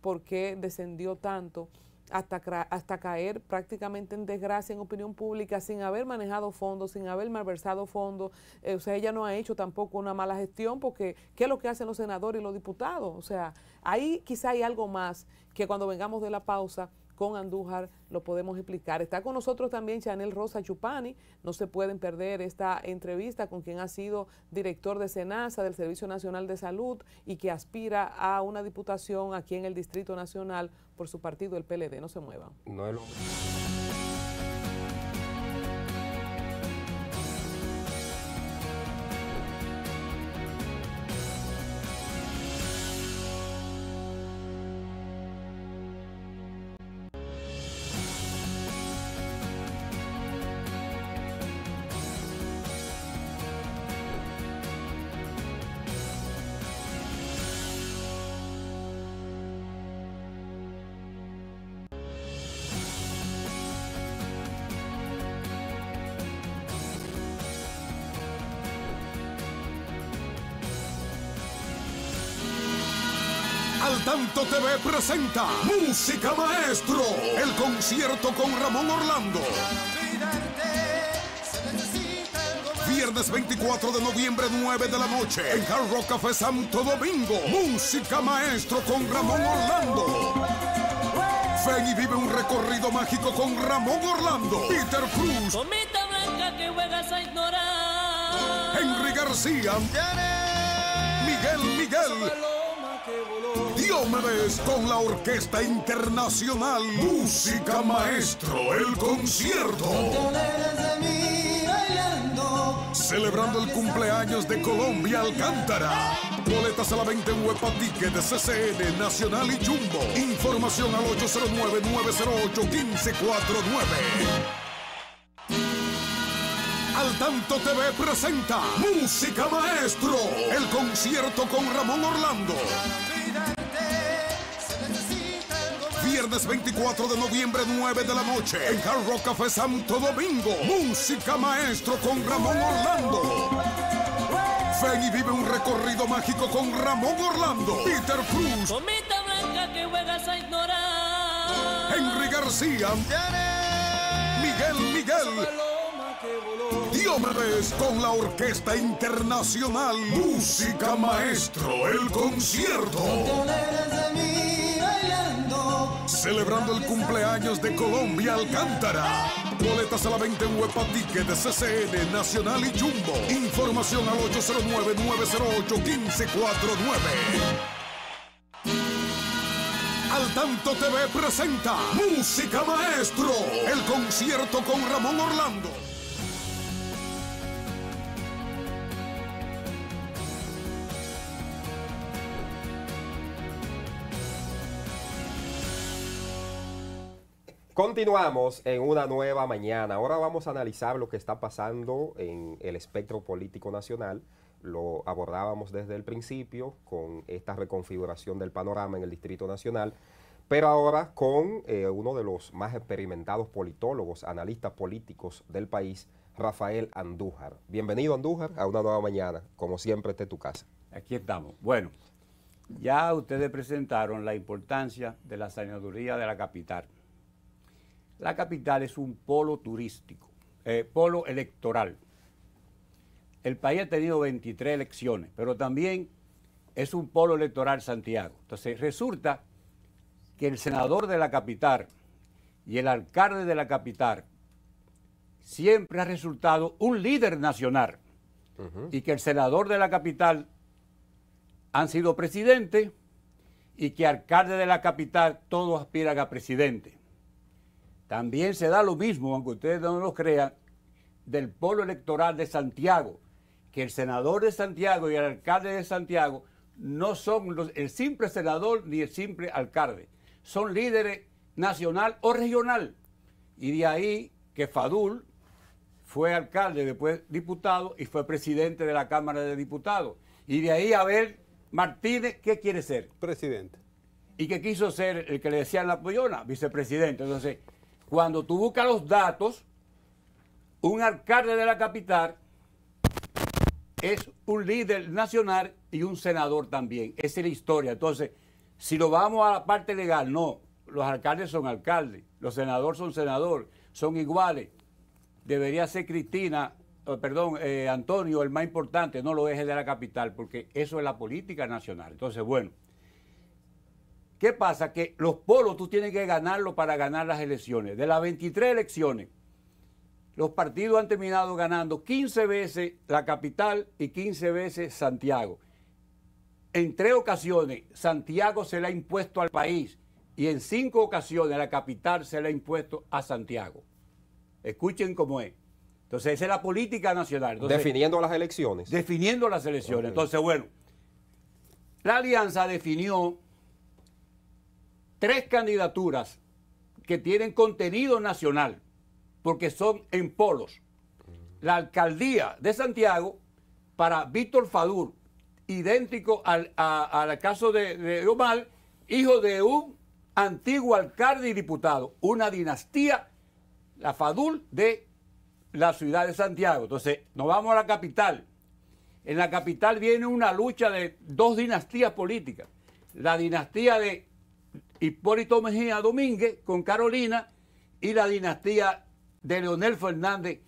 por qué descendió tanto hasta, hasta caer prácticamente en desgracia en opinión pública sin haber manejado fondos, sin haber malversado fondos. Eh, o sea, ella no ha hecho tampoco una mala gestión porque ¿qué es lo que hacen los senadores y los diputados? O sea, ahí quizá hay algo más que cuando vengamos de la pausa con Andújar lo podemos explicar. Está con nosotros también Chanel Rosa Chupani, no se pueden perder esta entrevista con quien ha sido director de SENASA, del Servicio Nacional de Salud, y que aspira a una diputación aquí en el Distrito Nacional por su partido, el PLD. No se muevan. No Música Maestro, el concierto con Ramón Orlando. Viernes 24 de noviembre, 9 de la noche, en Hard Rock Café Santo Domingo. Música Maestro con Ramón Orlando. Ven y vive un recorrido mágico con Ramón Orlando, Peter Cruz. Henry García. Miguel Miguel ves con la Orquesta Internacional. Música Maestro, el concierto. Celebrando el cumpleaños de Colombia Alcántara. Boletas a la venta en Huepa de CCN, Nacional y Jumbo. Información al 809-908-1549. Al Tanto TV presenta Música Maestro, el concierto con Ramón Orlando. 24 de noviembre, 9 de la noche, en Hard Rock Café Santo Domingo. Música Maestro con Ramón Orlando. Ven y vive un recorrido mágico con Ramón Orlando, Peter Cruz. Comita blanca que juegas a ignorar. Henry García. Miguel Miguel. ves con la Orquesta Internacional. Música Maestro, el concierto celebrando el cumpleaños de Colombia Alcántara. Boletas a la venta en Huepa de CCN, Nacional y Jumbo. Información al 809-908-1549. Al Tanto TV presenta Música Maestro, el concierto con Ramón Orlando. Continuamos en una nueva mañana. Ahora vamos a analizar lo que está pasando en el espectro político nacional. Lo abordábamos desde el principio con esta reconfiguración del panorama en el Distrito Nacional, pero ahora con eh, uno de los más experimentados politólogos, analistas políticos del país, Rafael Andújar. Bienvenido Andújar a una nueva mañana. Como siempre, esté tu casa. Aquí estamos. Bueno, ya ustedes presentaron la importancia de la senaduría de la capital la capital es un polo turístico, eh, polo electoral. El país ha tenido 23 elecciones, pero también es un polo electoral Santiago. Entonces resulta que el senador de la capital y el alcalde de la capital siempre ha resultado un líder nacional y que el senador de la capital han sido presidente y que alcalde de la capital todos aspiran a presidente. También se da lo mismo, aunque ustedes no lo crean, del polo electoral de Santiago, que el senador de Santiago y el alcalde de Santiago no son el simple senador ni el simple alcalde, son líderes nacional o regional. Y de ahí que Fadul fue alcalde, después diputado y fue presidente de la Cámara de Diputados. Y de ahí a ver Martínez, ¿qué quiere ser? Presidente. Y que quiso ser el que le decían la pollona, vicepresidente. Entonces, cuando tú buscas los datos, un alcalde de la capital es un líder nacional y un senador también. Esa es la historia. Entonces, si lo vamos a la parte legal, no. Los alcaldes son alcaldes, los senadores son senadores, son iguales. Debería ser Cristina, eh, perdón, eh, Antonio, el más importante, no lo es el de la capital, porque eso es la política nacional. Entonces, bueno. ¿Qué pasa? Que los polos tú tienes que ganarlo para ganar las elecciones. De las 23 elecciones, los partidos han terminado ganando 15 veces la capital y 15 veces Santiago. En tres ocasiones, Santiago se le ha impuesto al país y en cinco ocasiones la capital se le ha impuesto a Santiago. Escuchen cómo es. Entonces, esa es la política nacional. definiendo las elecciones. Definiendo las elecciones. Entonces, bueno, la alianza definió tres candidaturas que tienen contenido nacional, porque son en polos. La alcaldía de Santiago para Víctor Fadur, idéntico al, caso de, de Omar, hijo de un antiguo alcalde y diputado, una dinastía, la Fadul de la ciudad de Santiago. Entonces, nos vamos a la capital. En la capital viene una lucha de dos dinastías políticas. La dinastía de Hipólito Mejía Domínguez con Carolina y la dinastía de Leonel Fernández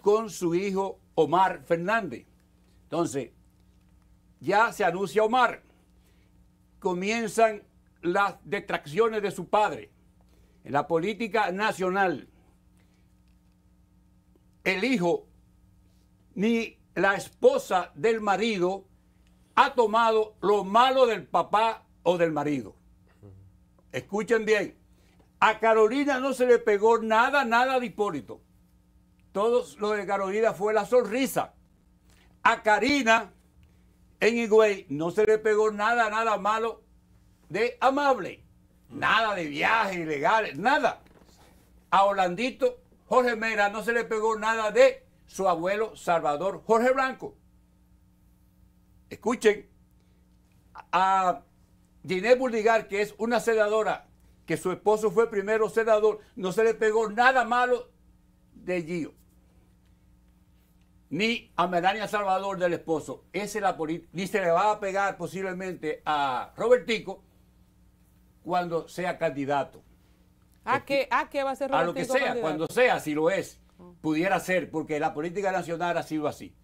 con su hijo Omar Fernández. Entonces, ya se anuncia Omar. Comienzan las detracciones de su padre en la política nacional. El hijo ni la esposa del marido ha tomado lo malo del papá o del marido. Escuchen bien, A Carolina no se le pegó nada, nada de Hipólito. Todo lo de Carolina fue la sonrisa. A Karina en Higüey no se le pegó nada, nada malo de amable. Nada de viajes ilegales, nada. A Holandito, Jorge Mera no se le pegó nada de su abuelo Salvador Jorge Blanco. Escuchen, a Ginés Burdigar, que es una senadora, que su esposo fue primero senador, no se le pegó nada malo de Gio. Ni a Melania Salvador del esposo. es la política. Ni se le va a pegar posiblemente a Robertico cuando sea candidato. ¿A ah, qué, ah, va a ser Robertico? A lo que sea, cuando sea, si lo es. Oh. Pudiera ser, porque la política nacional ha sido así.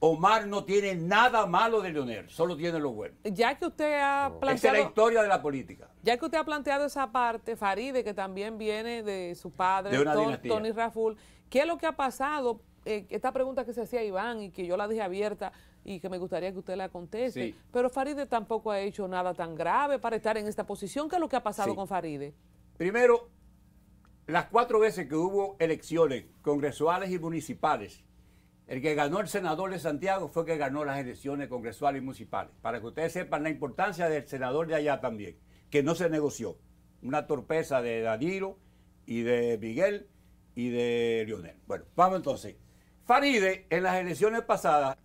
Omar no tiene nada malo de Leonel, solo tiene lo bueno. Ya que usted ha planteado... Esa es la historia de la política. Ya que usted ha planteado esa parte, Faride, que también viene de su padre, de Tony Raful, ¿qué es lo que ha pasado? Eh, esta pregunta que se hacía Iván y que yo la dejé abierta y que me gustaría que usted la conteste, pero Faride tampoco ha hecho nada tan grave para estar en esta posición. ¿Qué es lo que ha pasado con Faride? Primero, las cuatro veces que hubo elecciones congresuales y municipales, el que ganó el senador de Santiago fue el que ganó las elecciones congresuales y municipales. Para que ustedes sepan la importancia del senador de allá también, que no se negoció. Una torpeza de Danilo y de Miguel y de Lionel. Bueno, vamos entonces. Faride, en las elecciones pasadas,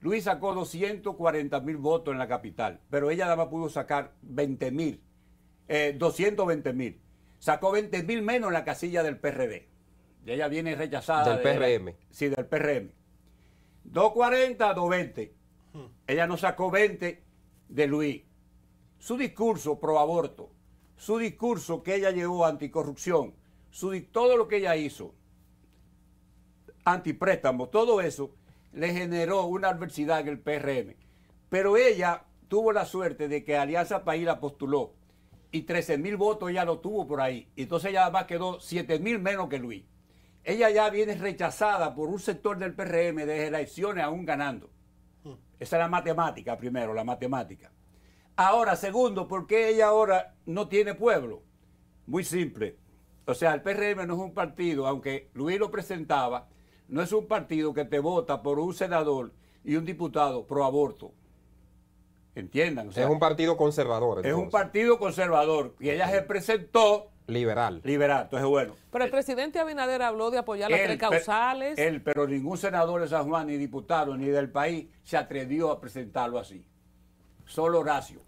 Luis sacó 240 mil votos en la capital, pero ella nada más pudo sacar 20 mil, 220 eh, mil. Sacó 20 mil menos en la casilla del PRD. Ya ella viene rechazada. Del PRM. sí, del PRM. 240, 220. Ella no sacó 20 de Luis. Su discurso pro aborto, su discurso que ella llevó anticorrupción, su, todo lo que ella hizo, antipréstamo, todo eso le generó una adversidad en el PRM. Pero ella tuvo la suerte de que Alianza País la postuló y 13 mil votos ella lo tuvo por ahí. Entonces ella además quedó 7 mil menos que Luis ella ya viene rechazada por un sector del PRM de elecciones aún ganando. Hmm. Esa es la matemática primero, la matemática. Ahora, segundo, ¿por qué ella ahora no tiene pueblo? Muy simple. O sea, el PRM no es un partido, aunque Luis lo presentaba, no es un partido que te vota por un senador y un diputado pro aborto. Entiendan. es un partido conservador. Es un partido conservador. Y ella se presentó Liberal. Liberal, entonces bueno. Pero el presidente Abinader habló de apoyar las tres causales. él, pero ningún senador de San Juan, ni diputado, ni del país se atrevió a presentarlo así. Solo Horacio.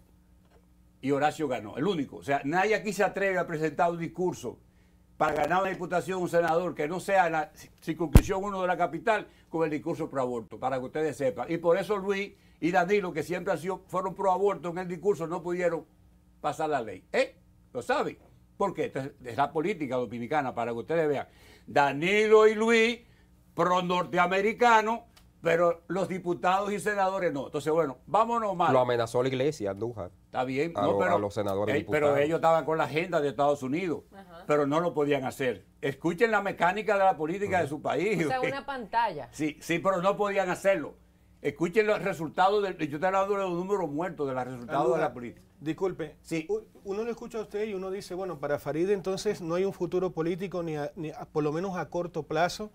Y Horacio ganó, el único. O sea, nadie aquí se atreve a presentar un discurso para ganar una diputación, un senador que no sea en la circunscripción uno de la capital con el discurso pro aborto, para que ustedes sepan. Y por eso Luis y Danilo, que siempre sido, fueron pro aborto en el discurso, no pudieron pasar la ley. ¿Eh? ¿Lo saben? Porque esta es la política dominicana, para que ustedes vean. Danilo y Luis, pro norteamericano, pero los diputados y senadores no. Entonces, bueno, vámonos mal. Lo amenazó la iglesia, Andújar. Está bien, pero, los senadores. Eh, pero ellos estaban con la agenda de Estados Unidos, pero no lo podían hacer. Escuchen la mecánica de la política de su país. O sea, una pantalla. Sí, sí, pero no podían hacerlo. Escuchen los resultados. Del, yo te hablo de los números muertos, de los resultados de la política. Disculpe. Sí. Uno lo escucha a usted y uno dice, bueno, para Farid entonces no hay un futuro político, ni, ni por lo menos a corto plazo.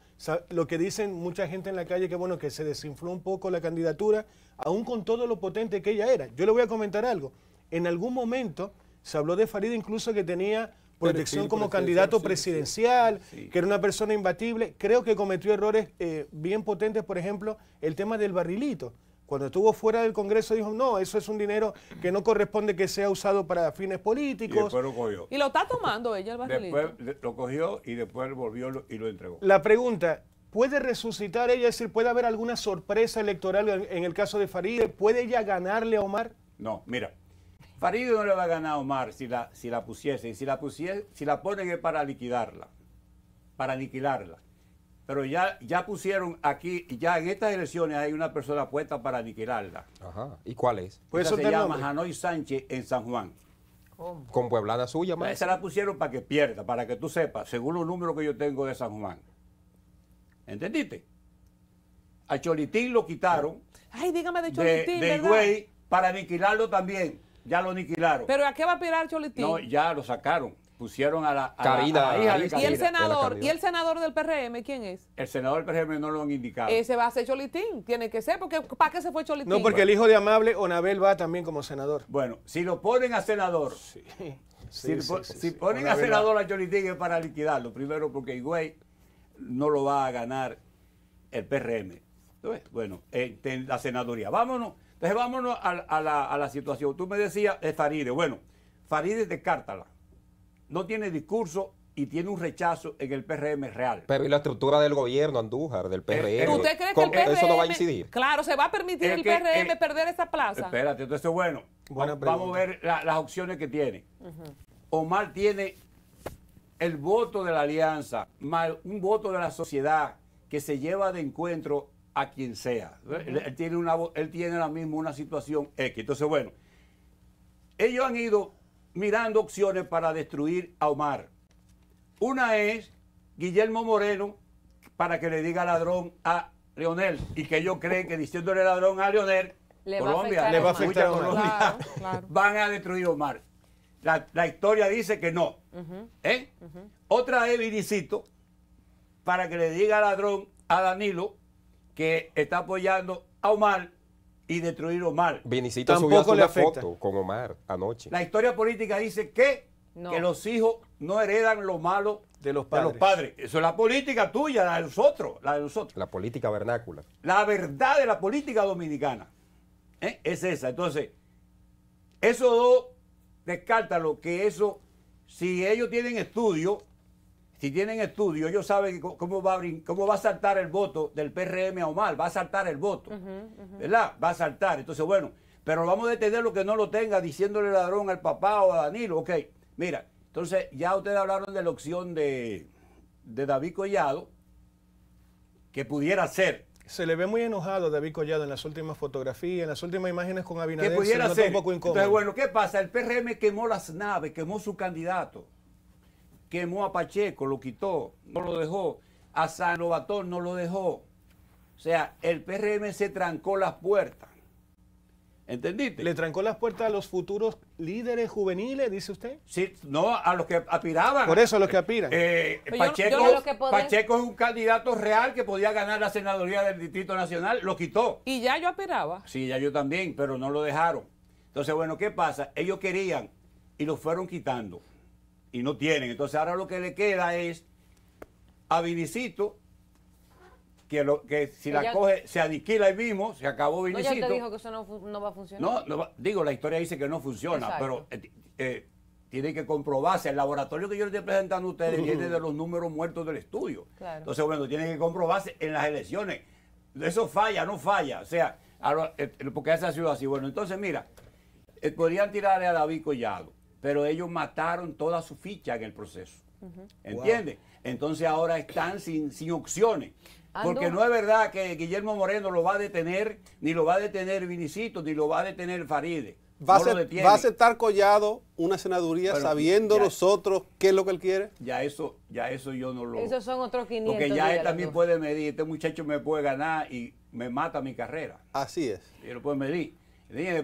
Lo que dicen mucha gente en la calle, que bueno, que se desinfló un poco la candidatura, aún con todo lo potente que ella era. Yo le voy a comentar algo. En algún momento se habló de Farid incluso que tenía Protección como candidato presidencial, que era una persona imbatible. Creo que cometió errores eh, bien potentes, por ejemplo, el tema del barrilito. Cuando estuvo fuera del Congreso dijo, no, eso es un dinero que no corresponde que sea usado para fines políticos. Y después lo cogió. Y lo está tomando ella el barrilito. Después lo cogió y después volvió y lo entregó. La pregunta, ¿Puede resucitar ella? Es decir, ¿puede haber alguna sorpresa electoral en, el caso de Faride? ¿Puede ella ganarle a Omar? No, mira, Farid no le va a ganar a Omar si la, si la pusiese. Y si la, pusiese, si la ponen es para liquidarla, para aniquilarla. Pero ya, ya pusieron aquí, ya en estas elecciones hay una persona puesta para aniquilarla. Ajá. ¿Y cuál es? Pues se llama Hanoi Sánchez en San Juan. Con pueblada suya, más. Esa la pusieron para que pierda, para que tú sepas, según los números que yo tengo de San Juan. ¿Entendiste? A Cholitín lo quitaron. Ay, dígame de Cholitín. De, de para aniquilarlo también ya lo aniquilaron. ¿Pero a qué va a pirar Cholitín? No, ya lo sacaron. Pusieron a la, a ¿Y el senador? ¿Y el senador del PRM quién es? El senador del PRM no lo han indicado. Ese va a ser Cholitín, tiene que ser, porque ¿para qué se fue Cholitín? No, porque el hijo de Amable, Onabel, va también como senador. Bueno, si lo ponen a senador, si, ponen a senador a Cholitín es para liquidarlo. Primero porque Higüey no lo va a ganar el PRM. Bueno, eh, la senadoría. Vámonos. Entonces vámonos a, la, situación. Tú me decías, es eh, Faride. Bueno, Faride descártala. No tiene discurso y tiene un rechazo en el PRM real. Pero y la estructura del gobierno, Andújar, del eh, PRM. Eh, ¿Usted cree que el PRM, eso no va a incidir? Claro, se va a permitir el, PRM perder esa plaza. Espérate, entonces bueno, vamos a ver las opciones que tiene. Omar tiene el voto de la alianza, un voto de la sociedad que se lleva de encuentro a quien sea. él, tiene una, él tiene mismo una situación X. Entonces, bueno, ellos han ido mirando opciones para destruir a Omar. Una es Guillermo Moreno para que le diga ladrón a Leonel y que ellos creen que diciéndole ladrón a Leonel, Colombia, va le va a afectar a Colombia, van a destruir a Omar. La, historia dice que no. ¿Eh? Otra es Vinicito para que le diga ladrón a Danilo que está apoyando a Omar y destruir a Omar. Vinicito subió le foto con Omar anoche. La historia política dice que, los hijos no heredan lo malo de los, padres. de los padres. Eso es la política tuya, la de nosotros, la nosotros. La política vernácula. La verdad de la política dominicana. ¿Eh? Es esa. Entonces, eso dos, lo que eso, si ellos tienen estudio, si tienen estudio, ellos saben cómo va a, cómo va a saltar el voto del PRM a Omar, va a saltar el voto, ¿verdad? Va a saltar. Entonces, bueno, pero vamos a detener lo que no lo tenga diciéndole ladrón al papá o a Danilo, ok. Mira, entonces ya ustedes hablaron de la opción de, David Collado, que pudiera ser. Se le ve muy enojado a David Collado en las últimas fotografías, en las últimas imágenes con Abinader. Que pudiera ser. Entonces, bueno, ¿qué pasa? El PRM quemó las naves, quemó su candidato. Quemó a Pacheco, lo quitó, no lo dejó. A San no lo dejó. O sea, el PRM se trancó las puertas. ¿Entendiste? ¿Le trancó las puertas a los futuros líderes juveniles, dice usted? Sí, no, a los que aspiraban. Por eso, a los que aspiran. Pacheco, es un candidato real que podía ganar la senaduría del Distrito Nacional, lo quitó. Y ya yo aspiraba. Sí, ya yo también, pero no lo dejaron. Entonces, bueno, ¿qué pasa? Ellos querían y lo fueron quitando y no tienen. Entonces ahora lo que le queda es a Vinicito, que, lo, que si la coge, se adquila y mismo, se acabó Vinicito. No, ya te dijo que eso no, va a funcionar. No, digo, la historia dice que no funciona, pero eh, eh, tiene que comprobarse. El laboratorio que yo le estoy presentando a ustedes viene de los números muertos del estudio. Entonces, bueno, tiene que comprobarse en las elecciones. Eso falla, no falla. O sea, eh, porque esa sido así. Bueno, entonces, mira, podrían tirarle a David Collado pero ellos mataron toda su ficha en el proceso. entiende. ¿Entiendes? Entonces ahora están sin, sin opciones. Ah, porque no. es verdad que Guillermo Moreno lo va a detener, ni lo va a detener Vinicito, ni lo va a detener Faride. Va, a estar Collado una senaduría sabiendo nosotros qué es lo que él quiere? Ya eso, ya eso yo no lo... Esos son otros 500. Porque ya él también puede medir, este muchacho me puede ganar y me mata mi carrera. Así es. Y lo puede medir,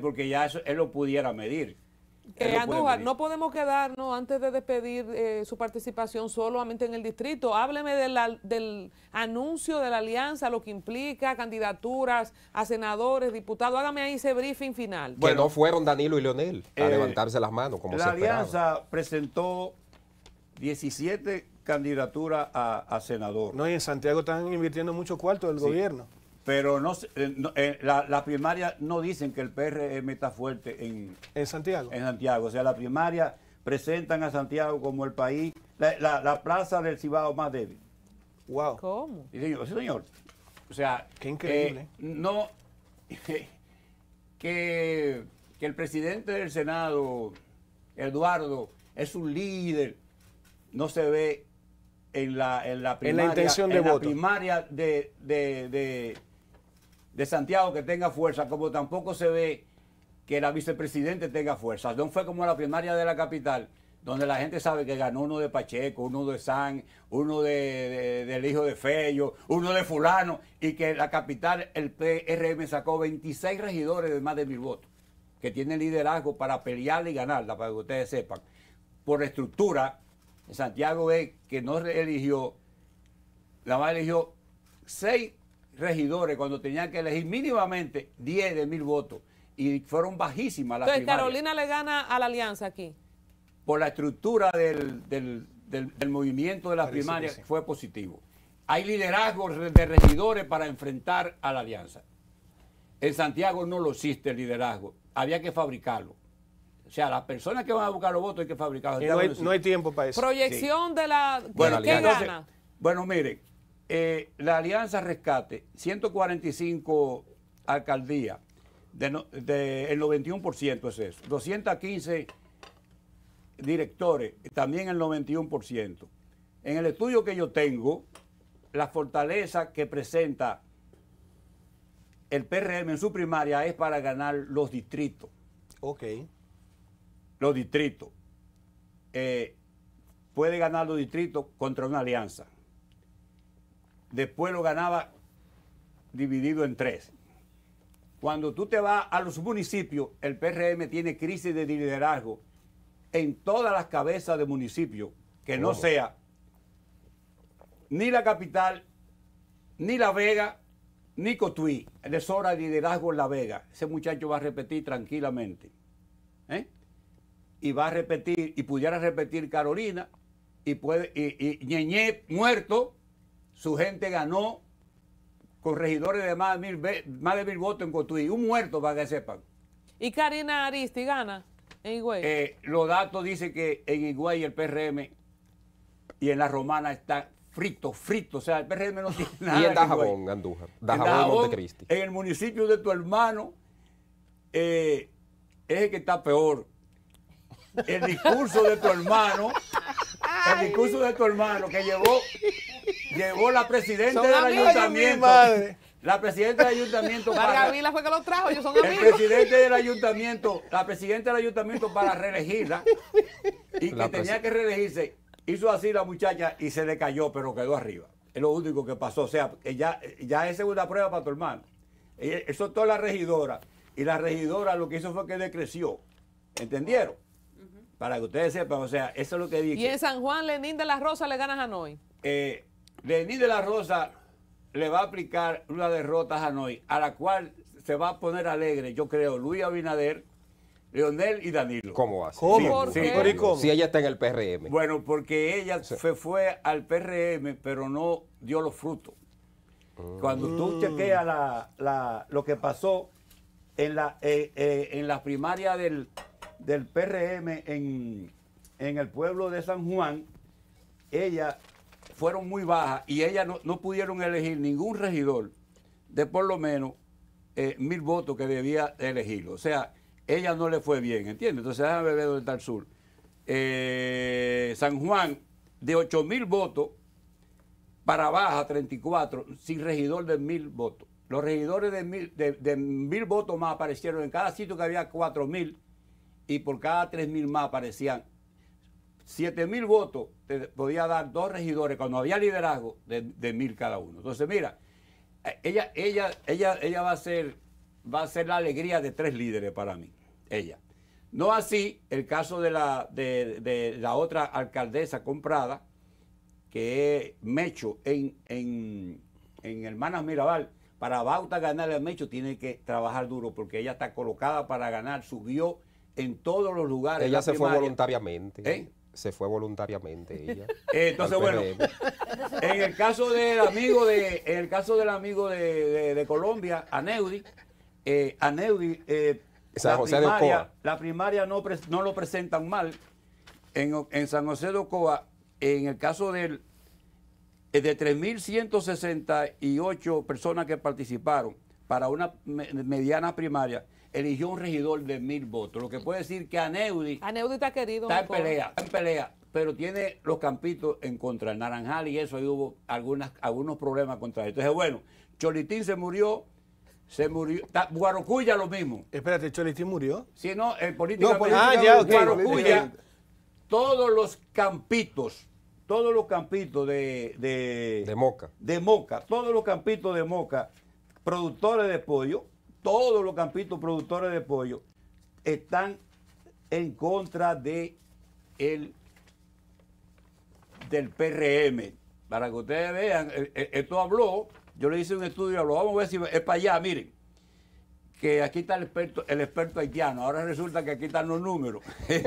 porque ya eso él lo pudiera medir no podemos quedarnos antes de despedir eh, su participación solamente en el distrito. Hábleme de del anuncio de la alianza, lo que implica candidaturas a senadores, diputados. Hágame ahí ese briefing final. Bueno, no fueron Danilo y Leonel a eh, levantarse las manos como la se La alianza presentó 17 candidaturas a, senador. No, y en Santiago están invirtiendo muchos cuartos del gobierno. Pero no, primarias eh, no eh, la, no dicen que el PRM está fuerte en, Santiago. En Santiago. O sea, la primaria presentan a Santiago como el país, la, plaza del Cibao más débil. Wow. ¿Cómo? señor. O sea, qué eh, increíble. no que, que el presidente del Senado, Eduardo, es un líder, no se ve en la, en la primaria, en la intención de en La primaria de, de, de Santiago que tenga fuerza, como tampoco se ve que la vicepresidente tenga fuerza. No fue como la primaria de la capital, donde la gente sabe que ganó uno de Pacheco, uno de San, uno de, del hijo de Fello, uno de fulano, y que la capital, el PRM sacó 26 regidores de más de mil votos, que tienen liderazgo para pelear y ganarla, para que ustedes sepan. Por estructura, Santiago es que no eligió, la más eligió seis regidores cuando tenían que elegir mínimamente 10 de mil votos y fueron bajísimas las Entonces, Carolina le gana a la alianza aquí. Por la estructura del, movimiento de las primarias fue positivo. Hay liderazgo de regidores para enfrentar a la alianza. En Santiago no lo existe el liderazgo, había que fabricarlo. O sea, las personas que van a buscar los votos hay que fabricarlos. No, hay tiempo para eso. Proyección de la... Bueno, ¿Qué, gana? bueno, mire, eh, la Alianza Rescate, 145 alcaldías, el 91% es eso. 215 directores, también el 91%. En el estudio que yo tengo, la fortaleza que presenta el PRM en su primaria es para ganar los distritos. Ok. Los distritos. Eh, puede ganar los distritos contra una alianza después lo ganaba dividido en tres. Cuando tú te vas a los municipios, el PRM tiene crisis de liderazgo en todas las cabezas de municipios, que no oh. sea ni la capital, ni La Vega, ni Cotuí. hora de liderazgo en La Vega. Ese muchacho va a repetir tranquilamente. ¿eh? Y va a repetir, y pudiera repetir Carolina, y puede, y Ñeñé muerto, su gente ganó con de más de mil, más de mil votos en Cotuí. Un muerto, para que sepan. ¿Y Karina Aristi gana en Higüey? Eh, los datos dicen que en Higüey el PRM y en la Romana está frito, frito. O sea, el PRM no tiene nada. Y en Dajabón, Andújar. Dajabón, en, en el municipio de tu hermano eh, es el que está peor. El discurso de tu hermano el discurso de tu hermano que llevó, llevó la presidenta del ayuntamiento. La presidenta del ayuntamiento para. fue que lo trajo, ellos son amigos. presidente del ayuntamiento, la presidenta del ayuntamiento para reelegirla y que tenía que reelegirse, hizo así la muchacha y se le cayó, pero quedó arriba. Es lo único que pasó. O sea, ya, ya es segunda prueba para tu hermano. Eh, eso toda la regidora. Y la regidora lo que hizo fue que decreció. ¿Entendieron? Para que ustedes sepan, o sea, eso es lo que dije. Y en San Juan, Lenín de la Rosa le gana a Hanoi. Eh, Lenín de la Rosa le va a aplicar una derrota a Hanoi, a la cual se va a poner alegre, yo creo, Luis Abinader, Leonel y Danilo. ¿Cómo va? ¿Cómo? Si ella está en el PRM. Bueno, porque ella se fue al PRM, pero no dio los frutos. Mm. Cuando tú chequeas lo que pasó en la, eh, eh, en la primaria del, del PRM en, el pueblo de San Juan, ellas fueron muy bajas y ellas no, pudieron elegir ningún regidor de por lo menos eh, mil votos que debía elegir. O sea, ella no le fue bien, ¿entiendes? Entonces, déjame ver dónde está sur. Eh, San Juan, de 8 mil votos para baja, 34, sin regidor de mil votos. Los regidores de mil, de, de mil votos más aparecieron en cada sitio que había 4 mil y por cada 3.000 más aparecían 7.000 votos, te podía dar dos regidores cuando había liderazgo de, de 1.000 cada uno. Entonces, mira, ella, ella, ella, ella va, a ser, va a ser la alegría de tres líderes para mí, ella. No así el caso de la, de, la otra alcaldesa comprada, que es Mecho en, en, en Hermanas Mirabal. Para Bauta ganarle a Mecho tiene que trabajar duro porque ella está colocada para ganar, subió en todos los lugares. Ella se fue voluntariamente. ¿Eh? Se fue voluntariamente ella. Entonces, bueno, en el caso del amigo de, en el caso del amigo de, Colombia, Aneudi, eh, Aneudi, eh, la, primaria, la, primaria, no, no lo presentan mal. En, San José de Ocoa, en el caso del, eh, de 3.168 personas que participaron para una mediana primaria, eligió un regidor de mil votos, lo que puede decir que Aneudi, Aneudi está, querido, está en pelea, está en pelea, pero tiene los campitos en contra, el Naranjal y eso, ahí hubo algunas, algunos problemas contra él. Entonces, bueno, Cholitín se murió, se murió. Guarocuya lo mismo. Espérate, Cholitín murió. Sí, no, el eh, político. Pues, ah, ya, okay. Guarocuya, eh, todos los campitos, todos los campitos de, de. De Moca. De Moca, todos los campitos de Moca, productores de pollo, todos los campitos productores de pollo están en contra de el, del PRM. Para que ustedes vean, eh, eh, esto habló, yo le hice un estudio, y habló, vamos a ver si es para allá, miren, que aquí está el experto, el experto haitiano, ahora resulta que aquí están los números.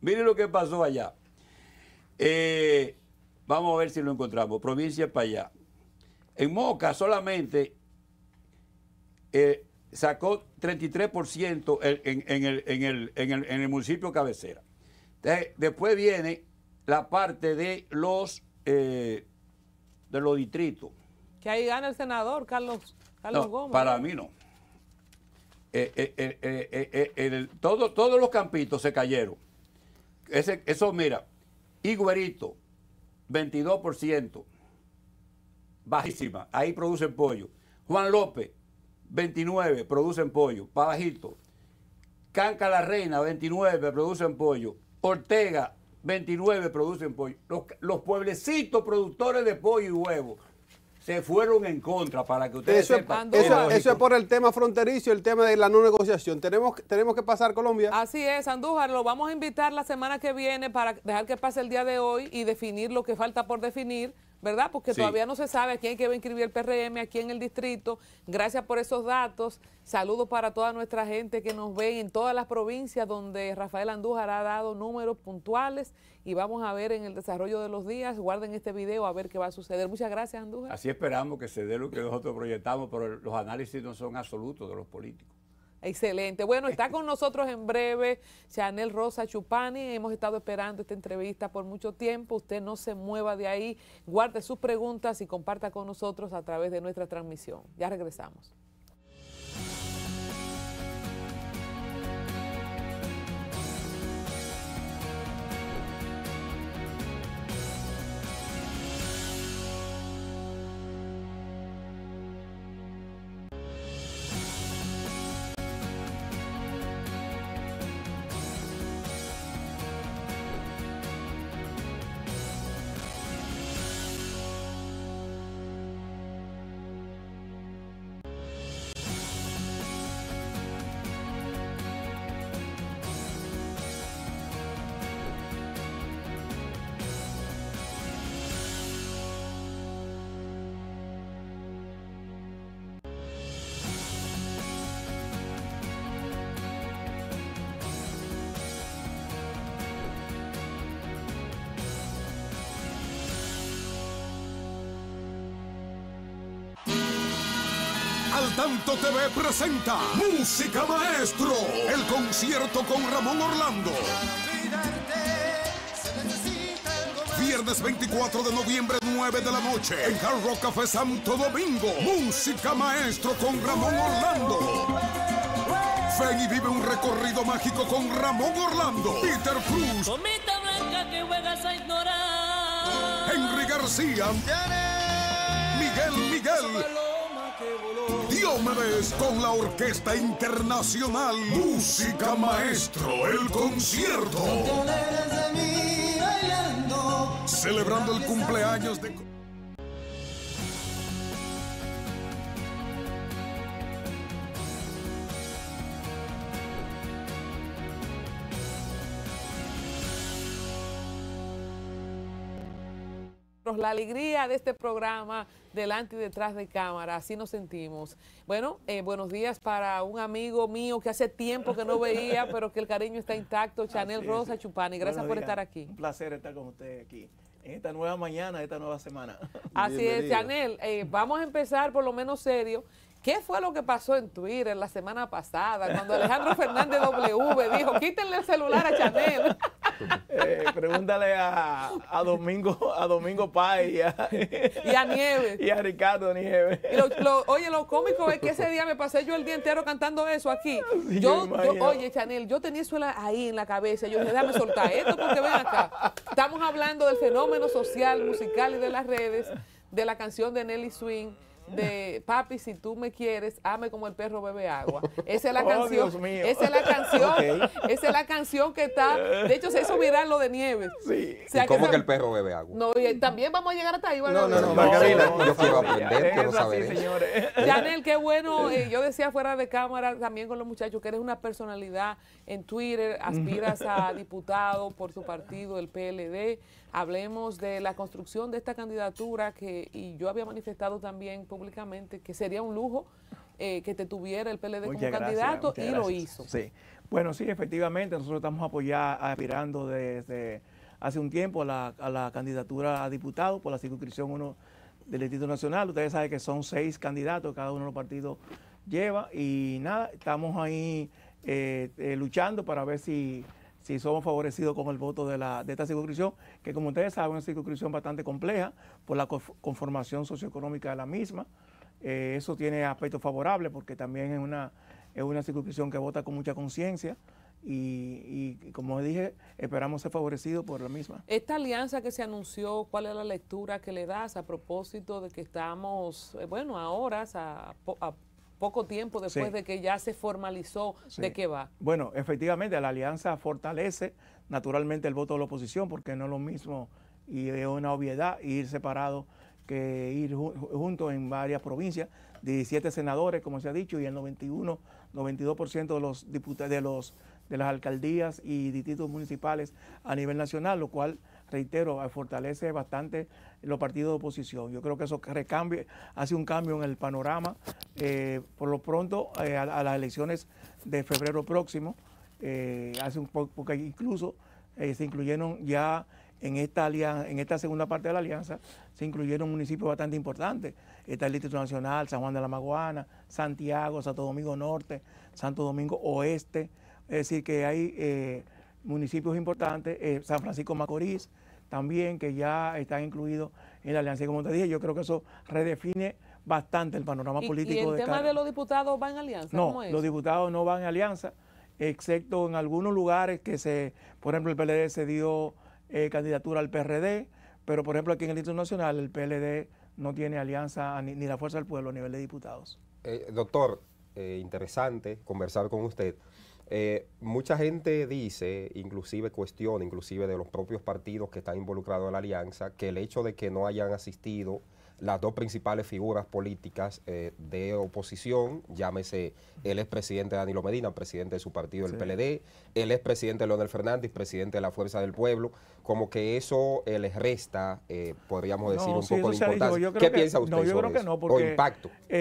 miren lo que pasó allá. Eh, vamos a ver si lo encontramos, provincia para allá. En Moca solamente eh, sacó 33% en, en, el, en, el, municipio cabecera. después viene la parte de los, eh, de los distritos. Que ahí gana el senador Carlos, Carlos Gómez. Para mí no. Eh, eh, todos los campitos se cayeron. Ese, eso, mira, Higuerito, 22%, bajísima, ahí producen pollo. Juan López, 29, producen pollo. Pabajito, Canca la Reina, 29, producen pollo. Ortega, 29, producen pollo. Los, pueblecitos productores de pollo y huevo se fueron en contra para que ustedes eso sepan. Es, eso, es por el tema fronterizo, el tema de la no negociación. Tenemos, tenemos que pasar Colombia. Así es, Andújar, lo vamos a invitar la semana que viene para dejar que pase el día de hoy y definir lo que falta por definir ¿verdad? Porque todavía no se sabe a quién que va a inscribir el PRM, aquí en el distrito. Gracias por esos datos. Saludos para toda nuestra gente que nos ve en todas las provincias donde Rafael Andújar ha dado números puntuales y vamos a ver en el desarrollo de los días. Guarden este video a ver qué va a suceder. Muchas gracias, Andújar. Así esperamos que se dé lo que nosotros proyectamos, pero los análisis no son absolutos de los políticos. Excelente. Bueno, está con nosotros en breve Chanel Rosa Chupani. Hemos estado esperando esta entrevista por mucho tiempo. Usted no se mueva de ahí, guarde sus preguntas y comparta con nosotros a través de nuestra transmisión. Ya regresamos. presenta Música Maestro, el concierto con Ramón Orlando. Viernes 24 de noviembre, 9 de la noche, en Hard Café Santo Domingo. Música Maestro con Ramón Orlando. Ven y vive un recorrido mágico con Ramón Orlando, Peter Cruz. Henry García. Miguel Miguel. Diomedes con la Orquesta Internacional. Música Maestro, el concierto. Celebrando el cumpleaños de... la alegría de este programa delante y detrás de cámara, así nos sentimos. Bueno, eh, buenos días para un amigo mío que hace tiempo que no veía, pero que el cariño está intacto, Chanel Rosa Chupani, gracias por estar aquí. Un placer estar con ustedes aquí en esta nueva mañana, esta nueva semana. Así es, Chanel, eh, vamos a empezar por lo menos serio. ¿Qué fue lo que pasó en Twitter la semana pasada cuando Alejandro Fernández W dijo, quítenle el celular a Chanel? Eh, pregúntale a, Domingo, a Domingo Páez y a, Nieves. Y a Ricardo Nieves. oye, lo cómico es que ese día me pasé yo el día entero cantando eso aquí. yo, oye, Chanel, yo tenía eso ahí en la cabeza. Yo dije, déjame soltar esto porque ven acá. Estamos hablando del fenómeno social, musical y de las redes, de la canción de Nelly Swing de Papi, si tú me quieres, ame como el perro bebe agua. Oh, esa es la canción. Esa es la canción. Esa es la canción que está. De hecho, se hizo viral lo de Nieves. Sí. ¿Cómo que, el perro bebe agua? No, también vamos a llegar hasta ahí. No, no, no, yo quiero aprender, señores. Janel, qué bueno. Eh, yo decía fuera de cámara también con los muchachos que eres una personalidad en Twitter, aspiras a diputado por su partido, el PLD hablemos de la construcción de esta candidatura que, y yo había manifestado también públicamente que sería un lujo eh, que te tuviera el PLD como candidato y lo hizo. Sí, bueno, sí, efectivamente, nosotros estamos apoyando, aspirando desde hace un tiempo a la, candidatura a diputado por la circunscripción 1 del Instituto Nacional. Ustedes saben que son seis candidatos, cada uno de los partidos lleva y nada, estamos ahí eh, eh, luchando para ver si si somos favorecidos con el voto de, la, de esta circunscripción, que como ustedes saben, es una circunscripción bastante compleja por la conformación socioeconómica de la misma. Eh, eso tiene aspectos favorables porque también es una, es una circunscripción que vota con mucha conciencia. Y, como dije, esperamos ser favorecidos por la misma. Esta alianza que se anunció, ¿cuál es la lectura que le das a propósito de que estamos, eh, bueno, ahora a, a poco tiempo después de que ya se formalizó de qué va. Bueno, efectivamente, la alianza fortalece naturalmente el voto de la oposición porque no es lo mismo y es una obviedad ir separado que ir junto juntos en varias provincias, 17 senadores, como se ha dicho, y el 91, 92% de los diputados de los de las alcaldías y distritos municipales a nivel nacional, lo cual reitero, fortalece bastante los partidos de oposición. Yo creo que eso recambia, hace un cambio en el panorama eh, por lo pronto eh, a, las elecciones de febrero próximo, eh, hace un poco, porque incluso se incluyeron ya en esta, alianza, en esta segunda parte de la alianza, se incluyeron municipios bastante importantes. Está el Distrito Nacional, San Juan de la Maguana, Santiago, Santo Domingo Norte, Santo Domingo Oeste. Es decir, que hay municipios importantes, San Francisco Macorís también, que ya están incluidos en la alianza. Y como te dije, yo creo que eso redefine bastante el panorama político. ¿Y el tema de los diputados va en alianza? No, los diputados no van en alianza, excepto en algunos lugares que se, por ejemplo, el PLD se dio eh, candidatura al PRD, pero por ejemplo aquí en el Instituto Nacional el PLD no tiene alianza ni, la Fuerza del Pueblo a nivel de diputados. Eh, doctor, eh, interesante conversar con usted. mucha gente dice, inclusive cuestiona, inclusive de los propios partidos que están involucrados en la alianza, que el hecho de que no hayan asistido las dos principales figuras políticas eh, de oposición, llámese el expresidente Danilo Medina, presidente de su partido, el PLD, el expresidente Leonel Fernández, presidente de la Fuerza del Pueblo, como que eso eh, les resta, eh, podríamos decir, un poco de importancia. ¿Qué piensa usted? yo creo que no, porque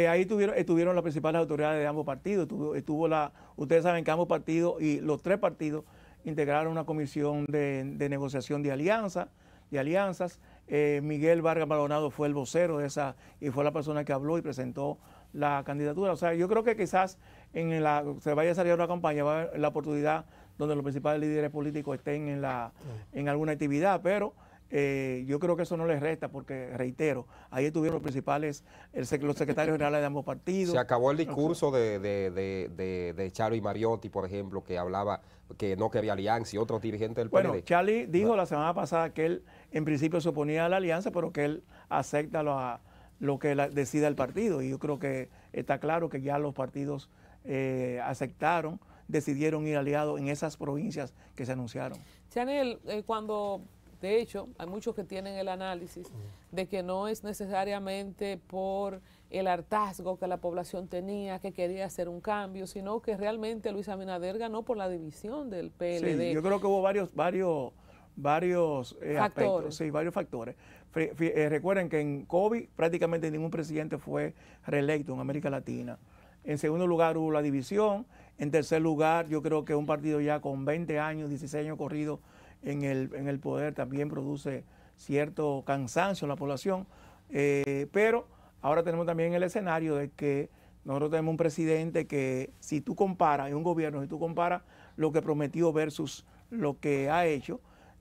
ahí tuvieron, estuvieron las principales autoridades de ambos partidos, estuvo, la, ustedes saben que ambos partidos y los tres partidos integraron una comisión de, negociación de alianza, de alianzas eh, Miguel Vargas Maldonado fue el vocero de esa y fue la persona que habló y presentó la candidatura. O sea, yo creo que quizás en la, se vaya a salir una campaña, va a haber la oportunidad donde los principales líderes políticos estén en, la, en alguna actividad, pero eh, yo creo que eso no les resta, porque reitero, ahí estuvieron los principales, los secretarios generales de ambos partidos. Se acabó el discurso de, de, de, Mariotti, por ejemplo, que hablaba que no quería alianza y otros dirigentes del bueno, Bueno, Charly dijo la semana pasada que él en principio se oponía a la alianza, pero que él acepta lo, a, lo que decida el partido. Y yo creo que está claro que ya los partidos eh, aceptaron, decidieron ir aliados en esas provincias que se anunciaron. Chanel, eh, cuando de hecho, hay muchos que tienen el análisis mm. de que no es necesariamente por el hartazgo que la población tenía, que quería hacer un cambio, sino que realmente Luis Abinader ganó por la división del PLD. Sí, yo creo que hubo varios, varios varios eh, aspectos, sí, varios factores. Eh, recuerden que en COVID prácticamente ningún presidente fue reelecto en América Latina. En segundo lugar hubo la división. En tercer lugar, yo creo que un partido ya con 20 años, 16 años corrido en el, en el poder también produce cierto cansancio en la población. Eh, pero ahora tenemos también el escenario de que nosotros tenemos un presidente que si tú comparas, en un gobierno, si tú comparas lo que prometió versus lo que ha hecho,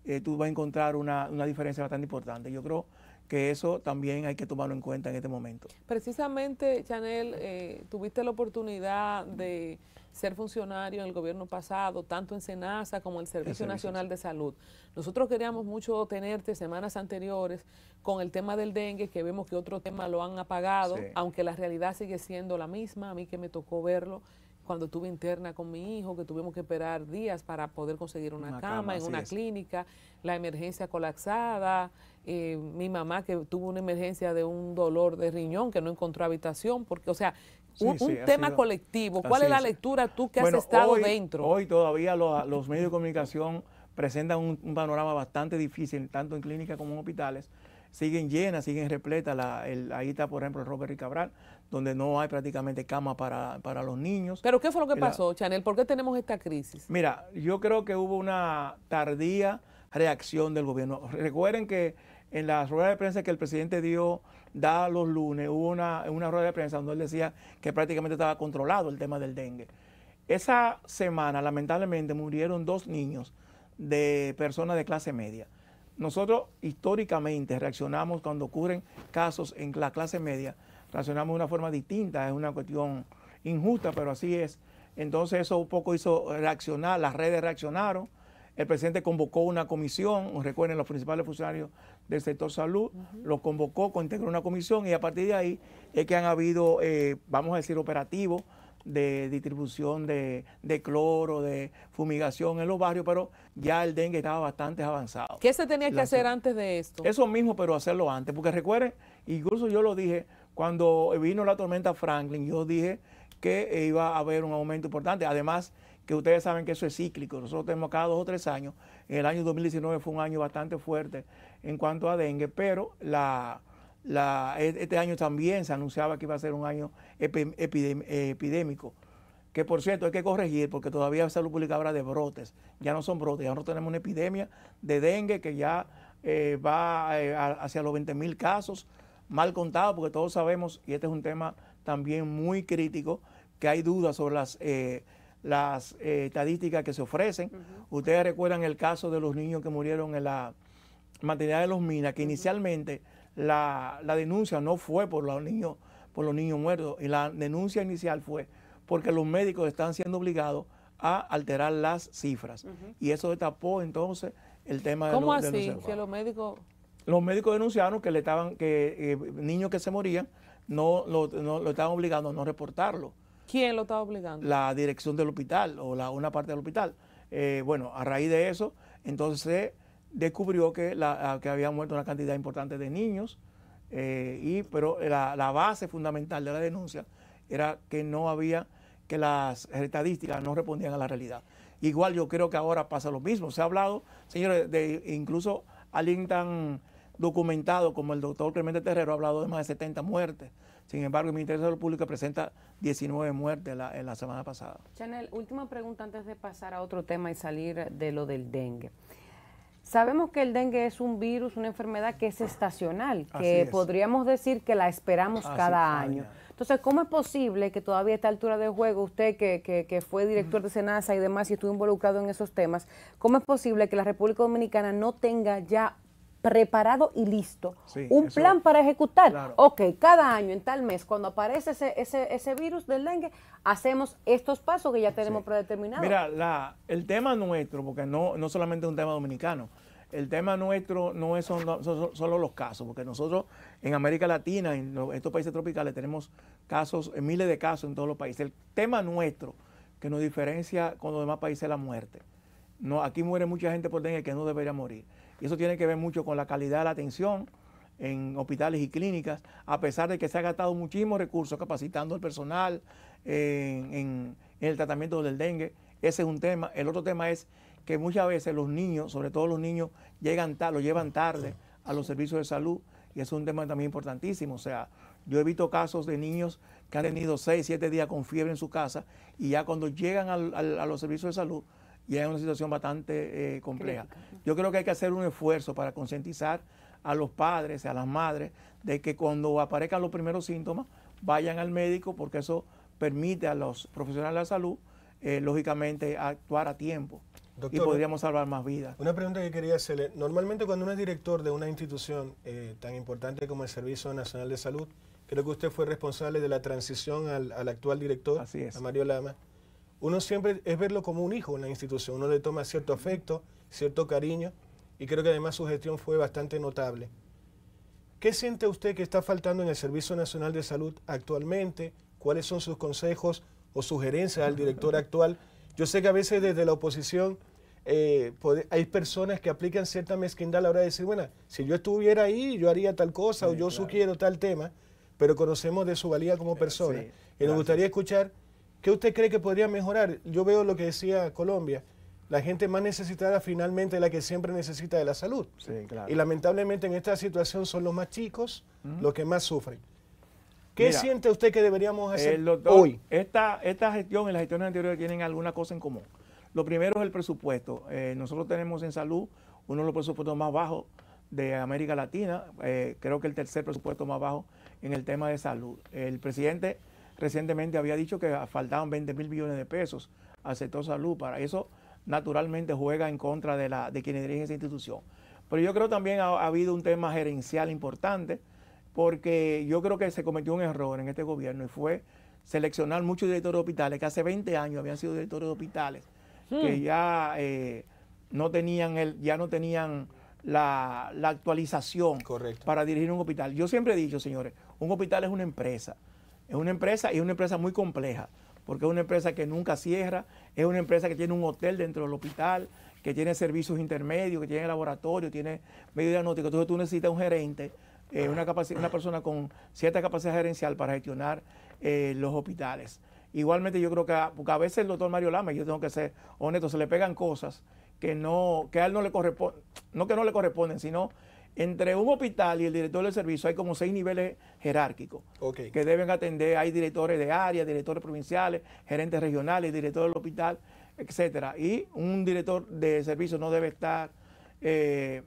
eh, tú vas a encontrar una, diferencia bastante importante. Yo creo que eso también hay que tomarlo en cuenta en este momento. Precisamente, Chanel, eh, tuviste la oportunidad de ser funcionario en el gobierno pasado, tanto en SENASA como en el Servicio, Nacional de Salud. Nosotros queríamos mucho tenerte semanas anteriores con el tema del dengue, que vemos que otro tema lo han apagado, aunque la realidad sigue siendo la misma, a mí que me tocó verlo cuando tuve interna con mi hijo, que tuvimos que esperar días para poder conseguir una, cama, en una clínica, la emergencia colapsada, eh, mi mamá que tuvo una emergencia de un dolor de riñón que no encontró habitación, porque, o sea, un, tema colectivo. ¿Cuál es la lectura tú que has estado dentro? Hoy todavía los, medios de comunicación presentan un, panorama bastante difícil, tanto en clínicas como en hospitales. Siguen llenas, siguen repletas. ahí está, por ejemplo, Robert y Cabral, donde no hay prácticamente cama para, los niños. ¿Pero qué fue lo que pasó, Chanel? ¿Por qué tenemos esta crisis? Mira, yo creo que hubo una tardía reacción del gobierno. Recuerden que en la rueda de prensa que el presidente dio da los lunes, hubo una, una rueda de prensa donde él decía que prácticamente estaba controlado el tema del dengue. Esa semana, lamentablemente, murieron dos niños de personas de clase media. Nosotros históricamente reaccionamos cuando ocurren casos en la clase media reaccionamos de una forma distinta, es una cuestión injusta, pero así es. Entonces eso un poco hizo reaccionar, las redes reaccionaron, el presidente convocó una comisión, recuerden los principales funcionarios del sector salud, los convocó, integró una comisión y a partir de ahí es que han habido, eh, vamos a decir, operativos de distribución de, cloro, de fumigación en los barrios, pero ya el dengue estaba bastante avanzado. ¿Qué se tenía que hacer antes de esto? Eso mismo, pero hacerlo antes, porque recuerden, incluso yo lo dije, cuando vino la tormenta Franklin, yo dije que iba a haber un aumento importante. Además, que ustedes saben que eso es cíclico. Nosotros tenemos cada dos o tres años. El año 2019 fue un año bastante fuerte en cuanto a dengue, pero e-, este año también se anunciaba que iba a ser un año epidémico. Que por cierto hay que corregir porque todavía Salud Pública habla de brotes. Ya no son brotes, ya no tenemos una epidemia de dengue que ya eh, va eh, hacia los 20 mil casos mal contado porque todos sabemos, y este es un tema también muy crítico, que hay dudas sobre las, eh, las eh, estadísticas que se ofrecen. Ustedes recuerdan el caso de los niños que murieron en la maternidad de los minas, que inicialmente la, denuncia no fue por los niños, por los niños muertos, y la denuncia inicial fue porque los médicos están siendo obligados a alterar las cifras. Y eso destapó entonces el tema de, ¿Cómo así? Que los médicos los médicos denunciaron que le estaban, que eh, niños que se morían no lo, estaban obligando a no reportarlo. ¿Quién lo estaba obligando? La dirección del hospital o la, una parte del hospital. Eh, bueno, a raíz de eso, entonces descubrió que, ah, que había muerto una cantidad importante de niños, eh, y, pero la, la, base fundamental de la denuncia era que no había, que las estadísticas no respondían a la realidad. Igual yo creo que ahora pasa lo mismo. Se ha hablado, señores, de incluso alguien tan documentado, como el doctor Clemente Terrero ha hablado de más de 70 muertes. Sin embargo, el Ministerio de Salud Pública presenta 19 muertes la, en la semana pasada. Chanel, última pregunta antes de pasar a otro tema y salir de lo del dengue. Sabemos que el dengue es un virus, una enfermedad que es estacional, que podríamos decir que la esperamos cada año. Entonces, ¿cómo es posible que todavía a esta altura de juego, usted que, que fue director de SENASA y demás y estuvo involucrado en esos temas, ¿cómo es posible que la República Dominicana no tenga ya preparado y listo. un plan para ejecutar. Ok, cada año, en tal mes, cuando aparece ese, ese, ese virus del dengue, hacemos estos pasos que ya tenemos predeterminados. Mira, el tema nuestro, porque no, no solamente es un tema dominicano, el tema nuestro no es son, solo los casos, porque nosotros en América Latina, en estos países tropicales, tenemos casos, eh, miles de casos en todos los países. El tema nuestro que nos diferencia con los demás países es la muerte. No, aquí muere mucha gente por dengue que no debería morir. Y eso tiene que ver mucho con la calidad de la atención en hospitales y clínicas, a pesar de que se ha gastado muchísimos recursos capacitando al personal en, el tratamiento del dengue. Ese es un tema. El otro tema es que muchas veces los niños, sobre todo los niños, llegan tarde, lo llevan tarde a los servicios de salud y es un tema también importantísimo. O sea, yo he visto casos de niños que han tenido 6, 7 días con fiebre en su casa y ya cuando llegan a los servicios de salud y es una situación bastante eh, compleja. Yo creo que hay que hacer un esfuerzo para concientizar a los padres, a las madres, de que cuando aparezcan los primeros síntomas, vayan al médico porque eso permite a los profesionales de la salud, eh, lógicamente, actuar a tiempo. y podríamos salvar más vidas. Una pregunta que quería hacerle. Normalmente cuando uno es director de una institución eh, tan importante como el Servicio Nacional de Salud, creo que usted fue responsable de la transición al, actual director, a Mario Lama uno siempre es verlo como un hijo en la institución, uno le toma cierto afecto, cierto cariño, y creo que además su gestión fue bastante notable. ¿Qué siente usted que está faltando en el Servicio Nacional de Salud actualmente? ¿Cuáles son sus consejos o sugerencias al director actual? Yo sé que a veces desde la oposición eh, hay personas que aplican cierta mezquindad a la hora de decir, bueno, si yo estuviera ahí, yo haría tal cosa o yo sugiero tal tema, pero conocemos de su valía como persona. y nos gustaría escuchar ¿Qué usted cree que podría mejorar? Yo veo lo que decía Colombia. La gente más necesitada finalmente es la que siempre necesita de la salud. Y lamentablemente en esta situación son los más chicos los que más sufren. ¿Qué siente usted que deberíamos hacer eh, hoy? Esta, esta gestión y las gestiones anteriores tienen alguna cosa en común. Lo primero es el presupuesto. Eh, nosotros tenemos en salud uno de los presupuestos más bajos de América Latina, eh, creo que el tercer presupuesto más bajo en el tema de salud. El presidente recientemente había dicho que faltaban 20 mil millones de pesos al sector salud. Para eso, naturalmente, juega en contra de, la, de quienes dirigen esa institución. Pero yo creo también ha, habido un tema gerencial importante, porque yo creo que se cometió un error en este gobierno y fue seleccionar muchos directores de hospitales que hace 20 años habían sido directores de hospitales, que hmm. ya eh, no tenían el, ya no tenían la, actualización para dirigir un hospital. Yo siempre he dicho, señores, un hospital es una empresa. Es una empresa y es una empresa muy compleja, porque es una empresa que nunca cierra, es una empresa que tiene un hotel dentro del hospital, que tiene servicios intermedios, que tiene laboratorio, tiene medio diagnóstico. Entonces tú necesitas un gerente, eh, una, una persona con cierta capacidad gerencial para gestionar eh, los hospitales. Igualmente yo creo que a, porque a veces el doctor Mario Lama, yo tengo que ser honesto, se le pegan cosas que no que a él no le corresponden, no que no le corresponden, sino entre un hospital y el director del servicio hay como seis niveles jerárquicos que deben atender. Hay directores de área, directores provinciales, gerentes regionales, director del hospital, etcétera. Y un director de servicio no debe estar eh,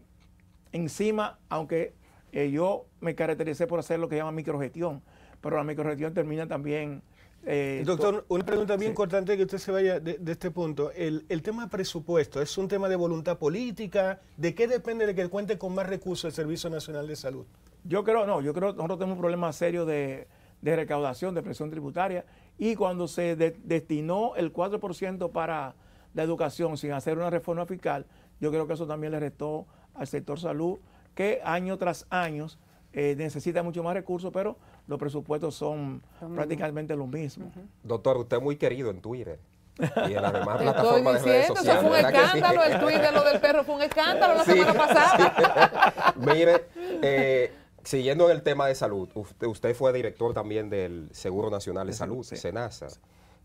encima, aunque eh, yo me caractericé por hacer lo que llama microgestión, pero la microgestión termina también eh, Doctor, una pregunta bien importante que usted se vaya de, este punto. El, tema presupuesto, ¿es un tema de voluntad política? ¿De qué depende de que cuente con más recursos el Servicio Nacional de Salud? Yo creo, no, yo creo que nosotros tenemos un problema serio de, recaudación, de presión tributaria, y cuando se destinó el 4% para la educación sin hacer una reforma fiscal, yo creo que eso también le restó al sector salud, que año tras año eh, necesita mucho más recursos, pero los presupuestos son prácticamente lo mismo, Doctor, usted es muy querido en Twitter. Y en las demás plataformas diciendo, de redes sociales. Eso fue un escándalo, el Twitter, lo del perro fue un escándalo la semana pasada. Mire, eh, siguiendo el tema de salud, usted, usted, fue director también del Seguro Nacional de, Salud, SENASA.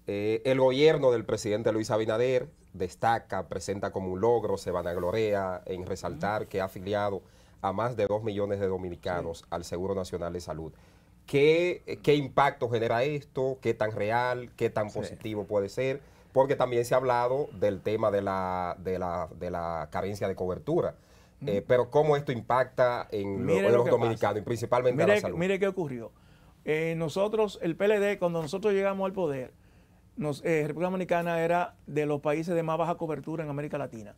Eh, el gobierno del presidente Luis Abinader destaca, presenta como un logro, se vanaglorea en resaltar que ha afiliado a más de dos millones de dominicanos al Seguro Nacional de Salud. ¿Qué, impacto genera esto? ¿Qué tan real? ¿Qué tan positivo puede ser? Porque también se ha hablado del tema de la, de la, de la carencia de cobertura. Eh, pero cómo esto impacta en, los dominicanos y principalmente en la salud. Mire qué ocurrió. Eh, nosotros, el PLD, cuando nosotros llegamos al poder, nos, eh, República Dominicana era de los países de más baja cobertura en América Latina.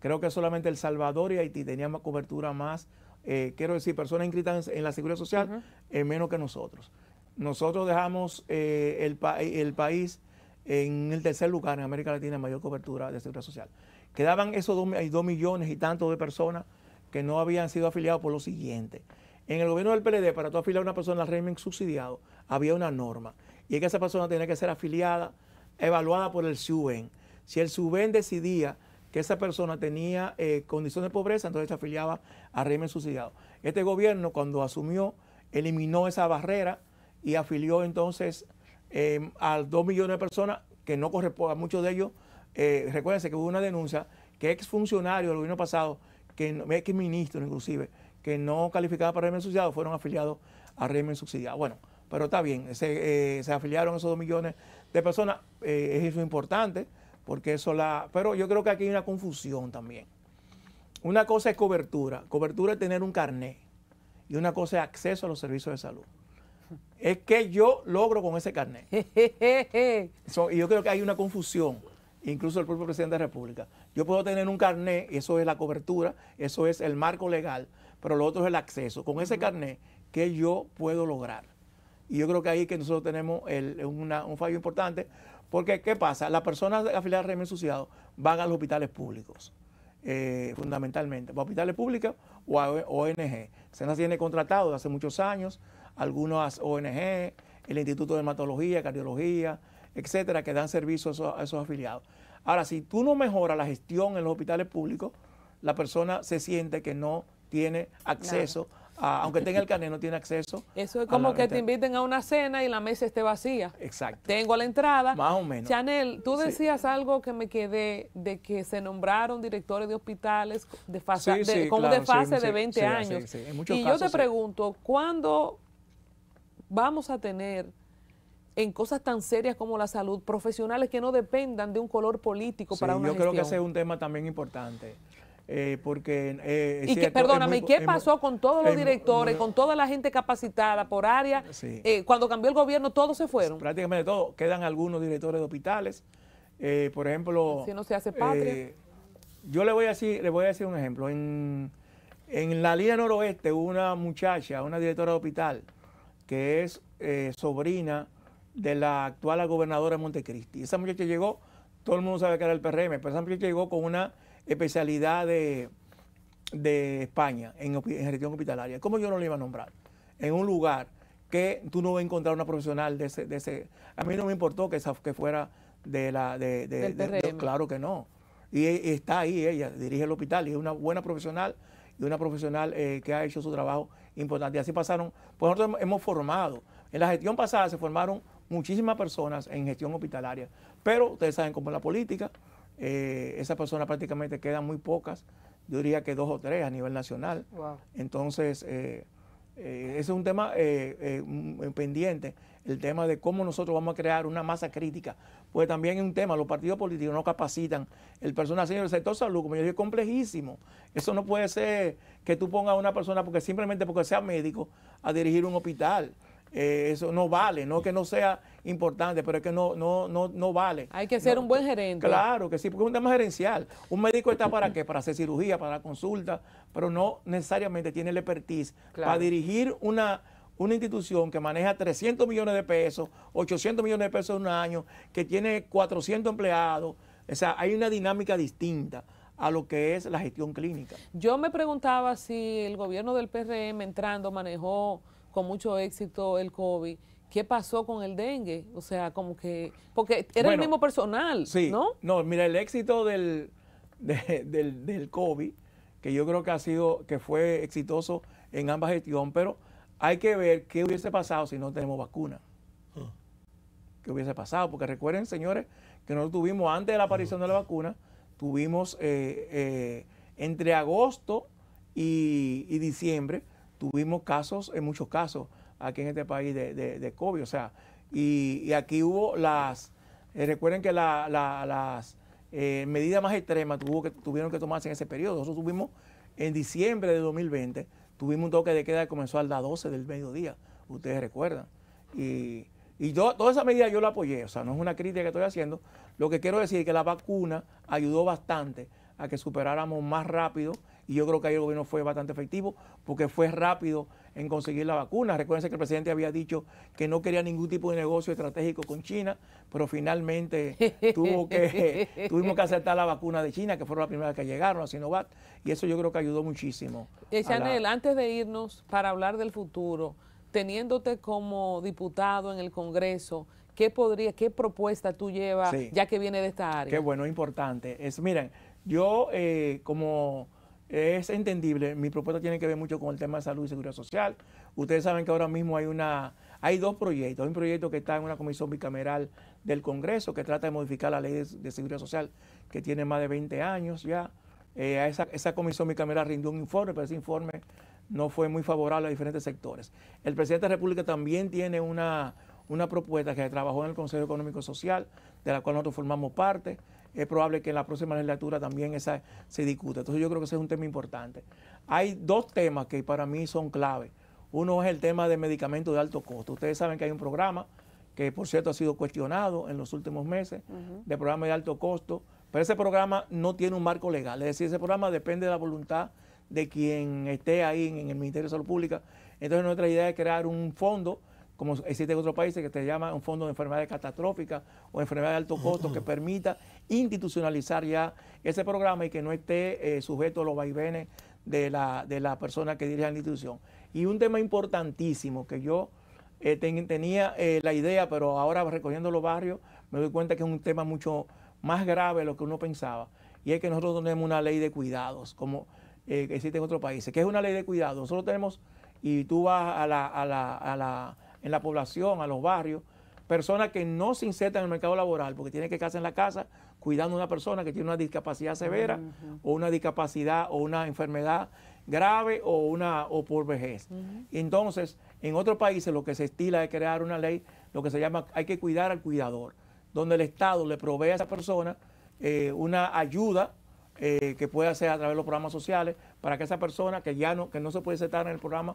Creo que solamente El Salvador y Haití tenían más cobertura más eh, quiero decir, personas inscritas en, la Seguridad Social, eh, menos que nosotros. Nosotros dejamos eh, el, el país en el tercer lugar en América Latina en mayor cobertura de seguridad social. Quedaban esos dos, millones y tantos de personas que no habían sido afiliados por lo siguiente. En el gobierno del PLD, para tú afiliar a una persona al régimen subsidiado, había una norma. Y es que esa persona tenía que ser afiliada, evaluada por el SUBEN. Si el SUBEN decidía que esa persona tenía eh, condiciones de pobreza, entonces se afiliaba a régimen subsidiado. Este gobierno, cuando asumió, eliminó esa barrera y afilió entonces eh, a dos millones de personas que no corresponde a muchos de ellos. Eh, recuérdense que hubo una denuncia que ex funcionario del gobierno pasado, que ex ministro inclusive, que no calificaba para régimen subsidiado, fueron afiliados a régimen subsidiado. Bueno, pero está bien, se, eh, se afiliaron esos dos millones de personas, eh, eso es importante porque eso la... Pero yo creo que aquí hay una confusión también. Una cosa es cobertura. Cobertura es tener un carnet. Y una cosa es acceso a los servicios de salud. Es que yo logro con ese carnet. y yo creo que hay una confusión, incluso el propio presidente de la República. Yo puedo tener un carnet, eso es la cobertura, eso es el marco legal, pero lo otro es el acceso. Con ese carnet, ¿qué yo puedo lograr? Y yo creo que ahí que nosotros tenemos un fallo importante, porque, ¿qué pasa? Las personas afiliadas al régimen asociado van a los hospitales públicos, eh, fundamentalmente, a hospitales públicos o a ONG. nos tiene contratado desde hace muchos años algunas ONG, el Instituto de Dermatología, Cardiología, etcétera, que dan servicio a esos, afiliados. Ahora, si tú no mejoras la gestión en los hospitales públicos, la persona se siente que no tiene acceso aunque tenga el carnet, no tiene acceso. Eso es como que te inviten a una cena y la mesa esté vacía. Exacto. Tengo a la entrada. Más o menos. Chanel, tú decías algo que me quedé de que se nombraron directores de hospitales de fase, de, de, fase de 20 años. y yo te pregunto, ¿cuándo vamos a tener en cosas tan serias como la salud, profesionales que no dependan de un color político para una yo creo que ese es un tema también importante porque perdóname, ¿y qué pasó con todos los directores, con toda la gente capacitada por área? Eh, eh, cuando cambió el gobierno, todos se fueron. Prácticamente todos. Quedan algunos directores de hospitales. Eh, por ejemplo. Si no se hace patria. yo le voy a decir, le voy a decir un ejemplo. En, la línea noroeste, una muchacha, una directora de hospital, que es sobrina de la actual gobernadora de Montecristi. Esa muchacha llegó, todo el mundo sabe que era el PRM, pero esa muchacha llegó con una especialidad de, de España en, gestión hospitalaria, ¿cómo yo no lo iba a nombrar? En un lugar que tú no vas a encontrar una profesional de ese, de ese... A mí no me importó que, esa, que fuera de la... De, de, claro que no. Y, está ahí ella, dirige el hospital y es una buena profesional y una profesional eh, que ha hecho su trabajo importante. Y así pasaron, pues nosotros hemos formado. En la gestión pasada se formaron muchísimas personas en gestión hospitalaria, pero ustedes saben cómo es la política, eh, esas personas prácticamente quedan muy pocas, yo diría que dos o tres a nivel nacional. Entonces, eh, eh, ese es un tema pendiente, el tema de cómo nosotros vamos a crear una masa crítica, pues también es un tema, los partidos políticos no capacitan, el personal del sector salud, como yo dije, complejísimo, eso no puede ser que tú pongas a una persona porque simplemente porque sea médico a dirigir un hospital. Eh, eso no vale, no que no sea importante, pero es que no, no, no, no vale. Hay que ser un buen gerente. Claro que sí, porque es un tema gerencial. Un médico está para qué? Para hacer cirugía, para consulta, pero no necesariamente tiene el expertise para dirigir una, una institución que maneja 300 millones de pesos, 800 millones de pesos en un año, que tiene 400 empleados. O sea, hay una dinámica distinta a lo que es la gestión clínica. Yo me preguntaba si el gobierno del PRM entrando manejó con mucho éxito el COVID. ¿Qué pasó con el dengue? O sea, como que... Porque era el mismo personal, sí, ¿no? No, mira, el éxito del, del, del COVID, que yo creo que ha sido, que fue exitoso en ambas gestiones, pero hay que ver qué hubiese pasado si no tenemos vacuna. Ah. ¿Qué hubiese pasado? Porque recuerden, señores, que no tuvimos antes de la aparición de la vacuna, tuvimos eh, eh, entre agosto y, diciembre, tuvimos casos, en muchos casos, aquí en este país de, de, COVID. O sea, y, aquí hubo las, eh, recuerden que las eh, medidas más extremas tuvo que, tuvieron que tomarse en ese periodo. Nosotros tuvimos en diciembre de 2020, tuvimos un toque de queda que comenzó a las 12 del mediodía, ustedes recuerdan. Y, y yo, toda esa medida yo la apoyé, o sea, no es una crítica que estoy haciendo. Lo que quiero decir es que la vacuna ayudó bastante a que superáramos más rápido y yo creo que ahí el gobierno fue bastante efectivo porque fue rápido en conseguir la vacuna. Recuerden que el presidente había dicho que no quería ningún tipo de negocio estratégico con China, pero finalmente tuvimos que aceptar la vacuna de China, que fue la primera que llegaron a Sinovac, y eso yo creo que ayudó muchísimo. Eh, Chanel, antes de irnos para hablar del futuro, teniéndote como diputado en el Congreso, ¿qué podría, qué propuesta tú llevas ya que viene de esta área? Qué bueno, importante. Es, miren, yo eh, como es entendible. Mi propuesta tiene que ver mucho con el tema de salud y seguridad social. Ustedes saben que ahora mismo hay una hay dos proyectos. Hay un proyecto que está en una comisión bicameral del Congreso que trata de modificar la ley de, seguridad social que tiene más de 20 años ya. Eh, esa, comisión bicameral rindió un informe, pero ese informe no fue muy favorable a diferentes sectores. El presidente de la República también tiene una, una propuesta que trabajó en el Consejo Económico Social, de la cual nosotros formamos parte es probable que en la próxima legislatura también esa se discuta. Entonces yo creo que ese es un tema importante. Hay dos temas que para mí son clave. Uno es el tema de medicamentos de alto costo. Ustedes saben que hay un programa que por cierto ha sido cuestionado en los últimos meses, de programa de alto costo, pero ese programa no tiene un marco legal, es decir, ese programa depende de la voluntad de quien esté ahí en, el Ministerio de Salud Pública. Entonces nuestra idea es crear un fondo, como existe en otros países, que se llama un fondo de enfermedades catastróficas o enfermedades de alto costo, que permita institucionalizar ya ese programa y que no esté eh, sujeto a los vaivenes de la, de la persona que dirige la institución. Y un tema importantísimo que yo eh, tenía eh, la idea, pero ahora recogiendo los barrios me doy cuenta que es un tema mucho más grave de lo que uno pensaba. Y es que nosotros tenemos una ley de cuidados, como existe en otros países. ¿Qué es una ley de cuidados? Nosotros tenemos, y tú vas a la, a la, a la, en la población, a los barrios, personas que no se insertan en el mercado laboral porque tienen que quedarse en la casa cuidando a una persona que tiene una discapacidad severa o una discapacidad o una enfermedad grave o, una, o por vejez. Entonces, en otros países lo que se estila es crear una ley, lo que se llama hay que cuidar al cuidador, donde el Estado le provee a esa persona eh, una ayuda eh, que puede hacer a través de los programas sociales para que esa persona que ya no, que no se puede sentar en el programa,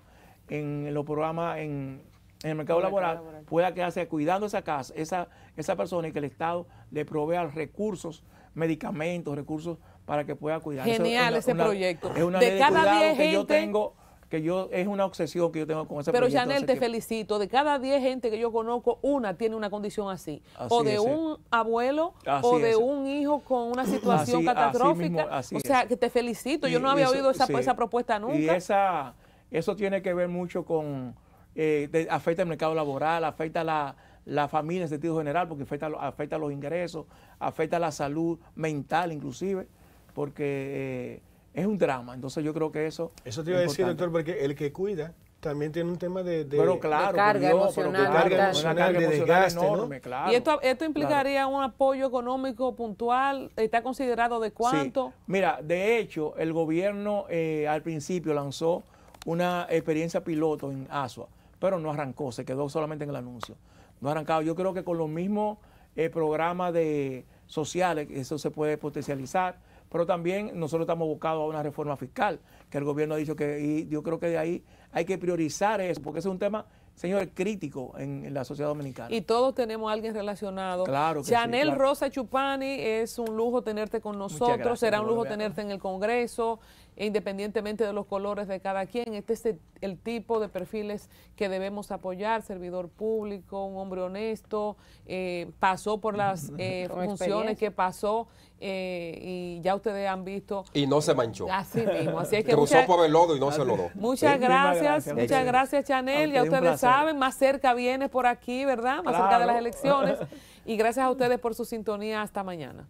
en los programas en en el mercado, laboral, pueda quedarse cuidando esa casa, esa, esa persona y que el Estado le provea recursos, medicamentos, recursos para que pueda cuidar. Genial ese proyecto. de, cada que yo tengo que yo es una obsesión que yo tengo con ese Pero proyecto Janel, te felicito. De cada 10 gente que yo conozco, una tiene una condición así. o de un abuelo o de un hijo con una situación catastrófica. o sea, que te felicito. Yo no había oído esa, propuesta nunca. Y esa, eso tiene que ver mucho con eh, afecta el mercado laboral, afecta la, la familia en sentido general, porque afecta, afecta los ingresos, afecta la salud mental inclusive, porque eh, es un drama. Entonces yo creo que eso... Eso te iba a decir, doctor, porque el que cuida también tiene un tema de, de, carga emocional, pero carga emocional, una carga de desgaste, enorme, claro. Y esto, implicaría un apoyo económico puntual, está considerado de cuánto. Mira, de hecho, el gobierno eh, al principio lanzó una experiencia piloto en ASUA, pero no arrancó, se quedó solamente en el anuncio. No ha arrancado. Yo creo que con los mismos eh, programas de sociales, eso se puede potencializar, pero también nosotros estamos buscados a una reforma fiscal, que el gobierno ha dicho que, y yo creo que de ahí hay que priorizar eso, porque es un tema señores, crítico en, la sociedad dominicana. Y todos tenemos a alguien relacionado. Claro que Chanel sí, Rosa Chupani, es un lujo tenerte con nosotros, será un lujo tenerte en el Congreso independientemente de los colores de cada quien. Este es el, tipo de perfiles que debemos apoyar, servidor público, un hombre honesto, eh, pasó por las eh, funciones que pasó eh, y ya ustedes han visto. Y no se manchó. Así mismo. Así es que Cruzó por el lodo y no se lodó. Muchas gracias, muchas gracias Chanel. Ya ustedes saben, más cerca viene por aquí, ¿verdad? Más cerca de las elecciones. Y gracias a ustedes por su sintonía. Hasta mañana.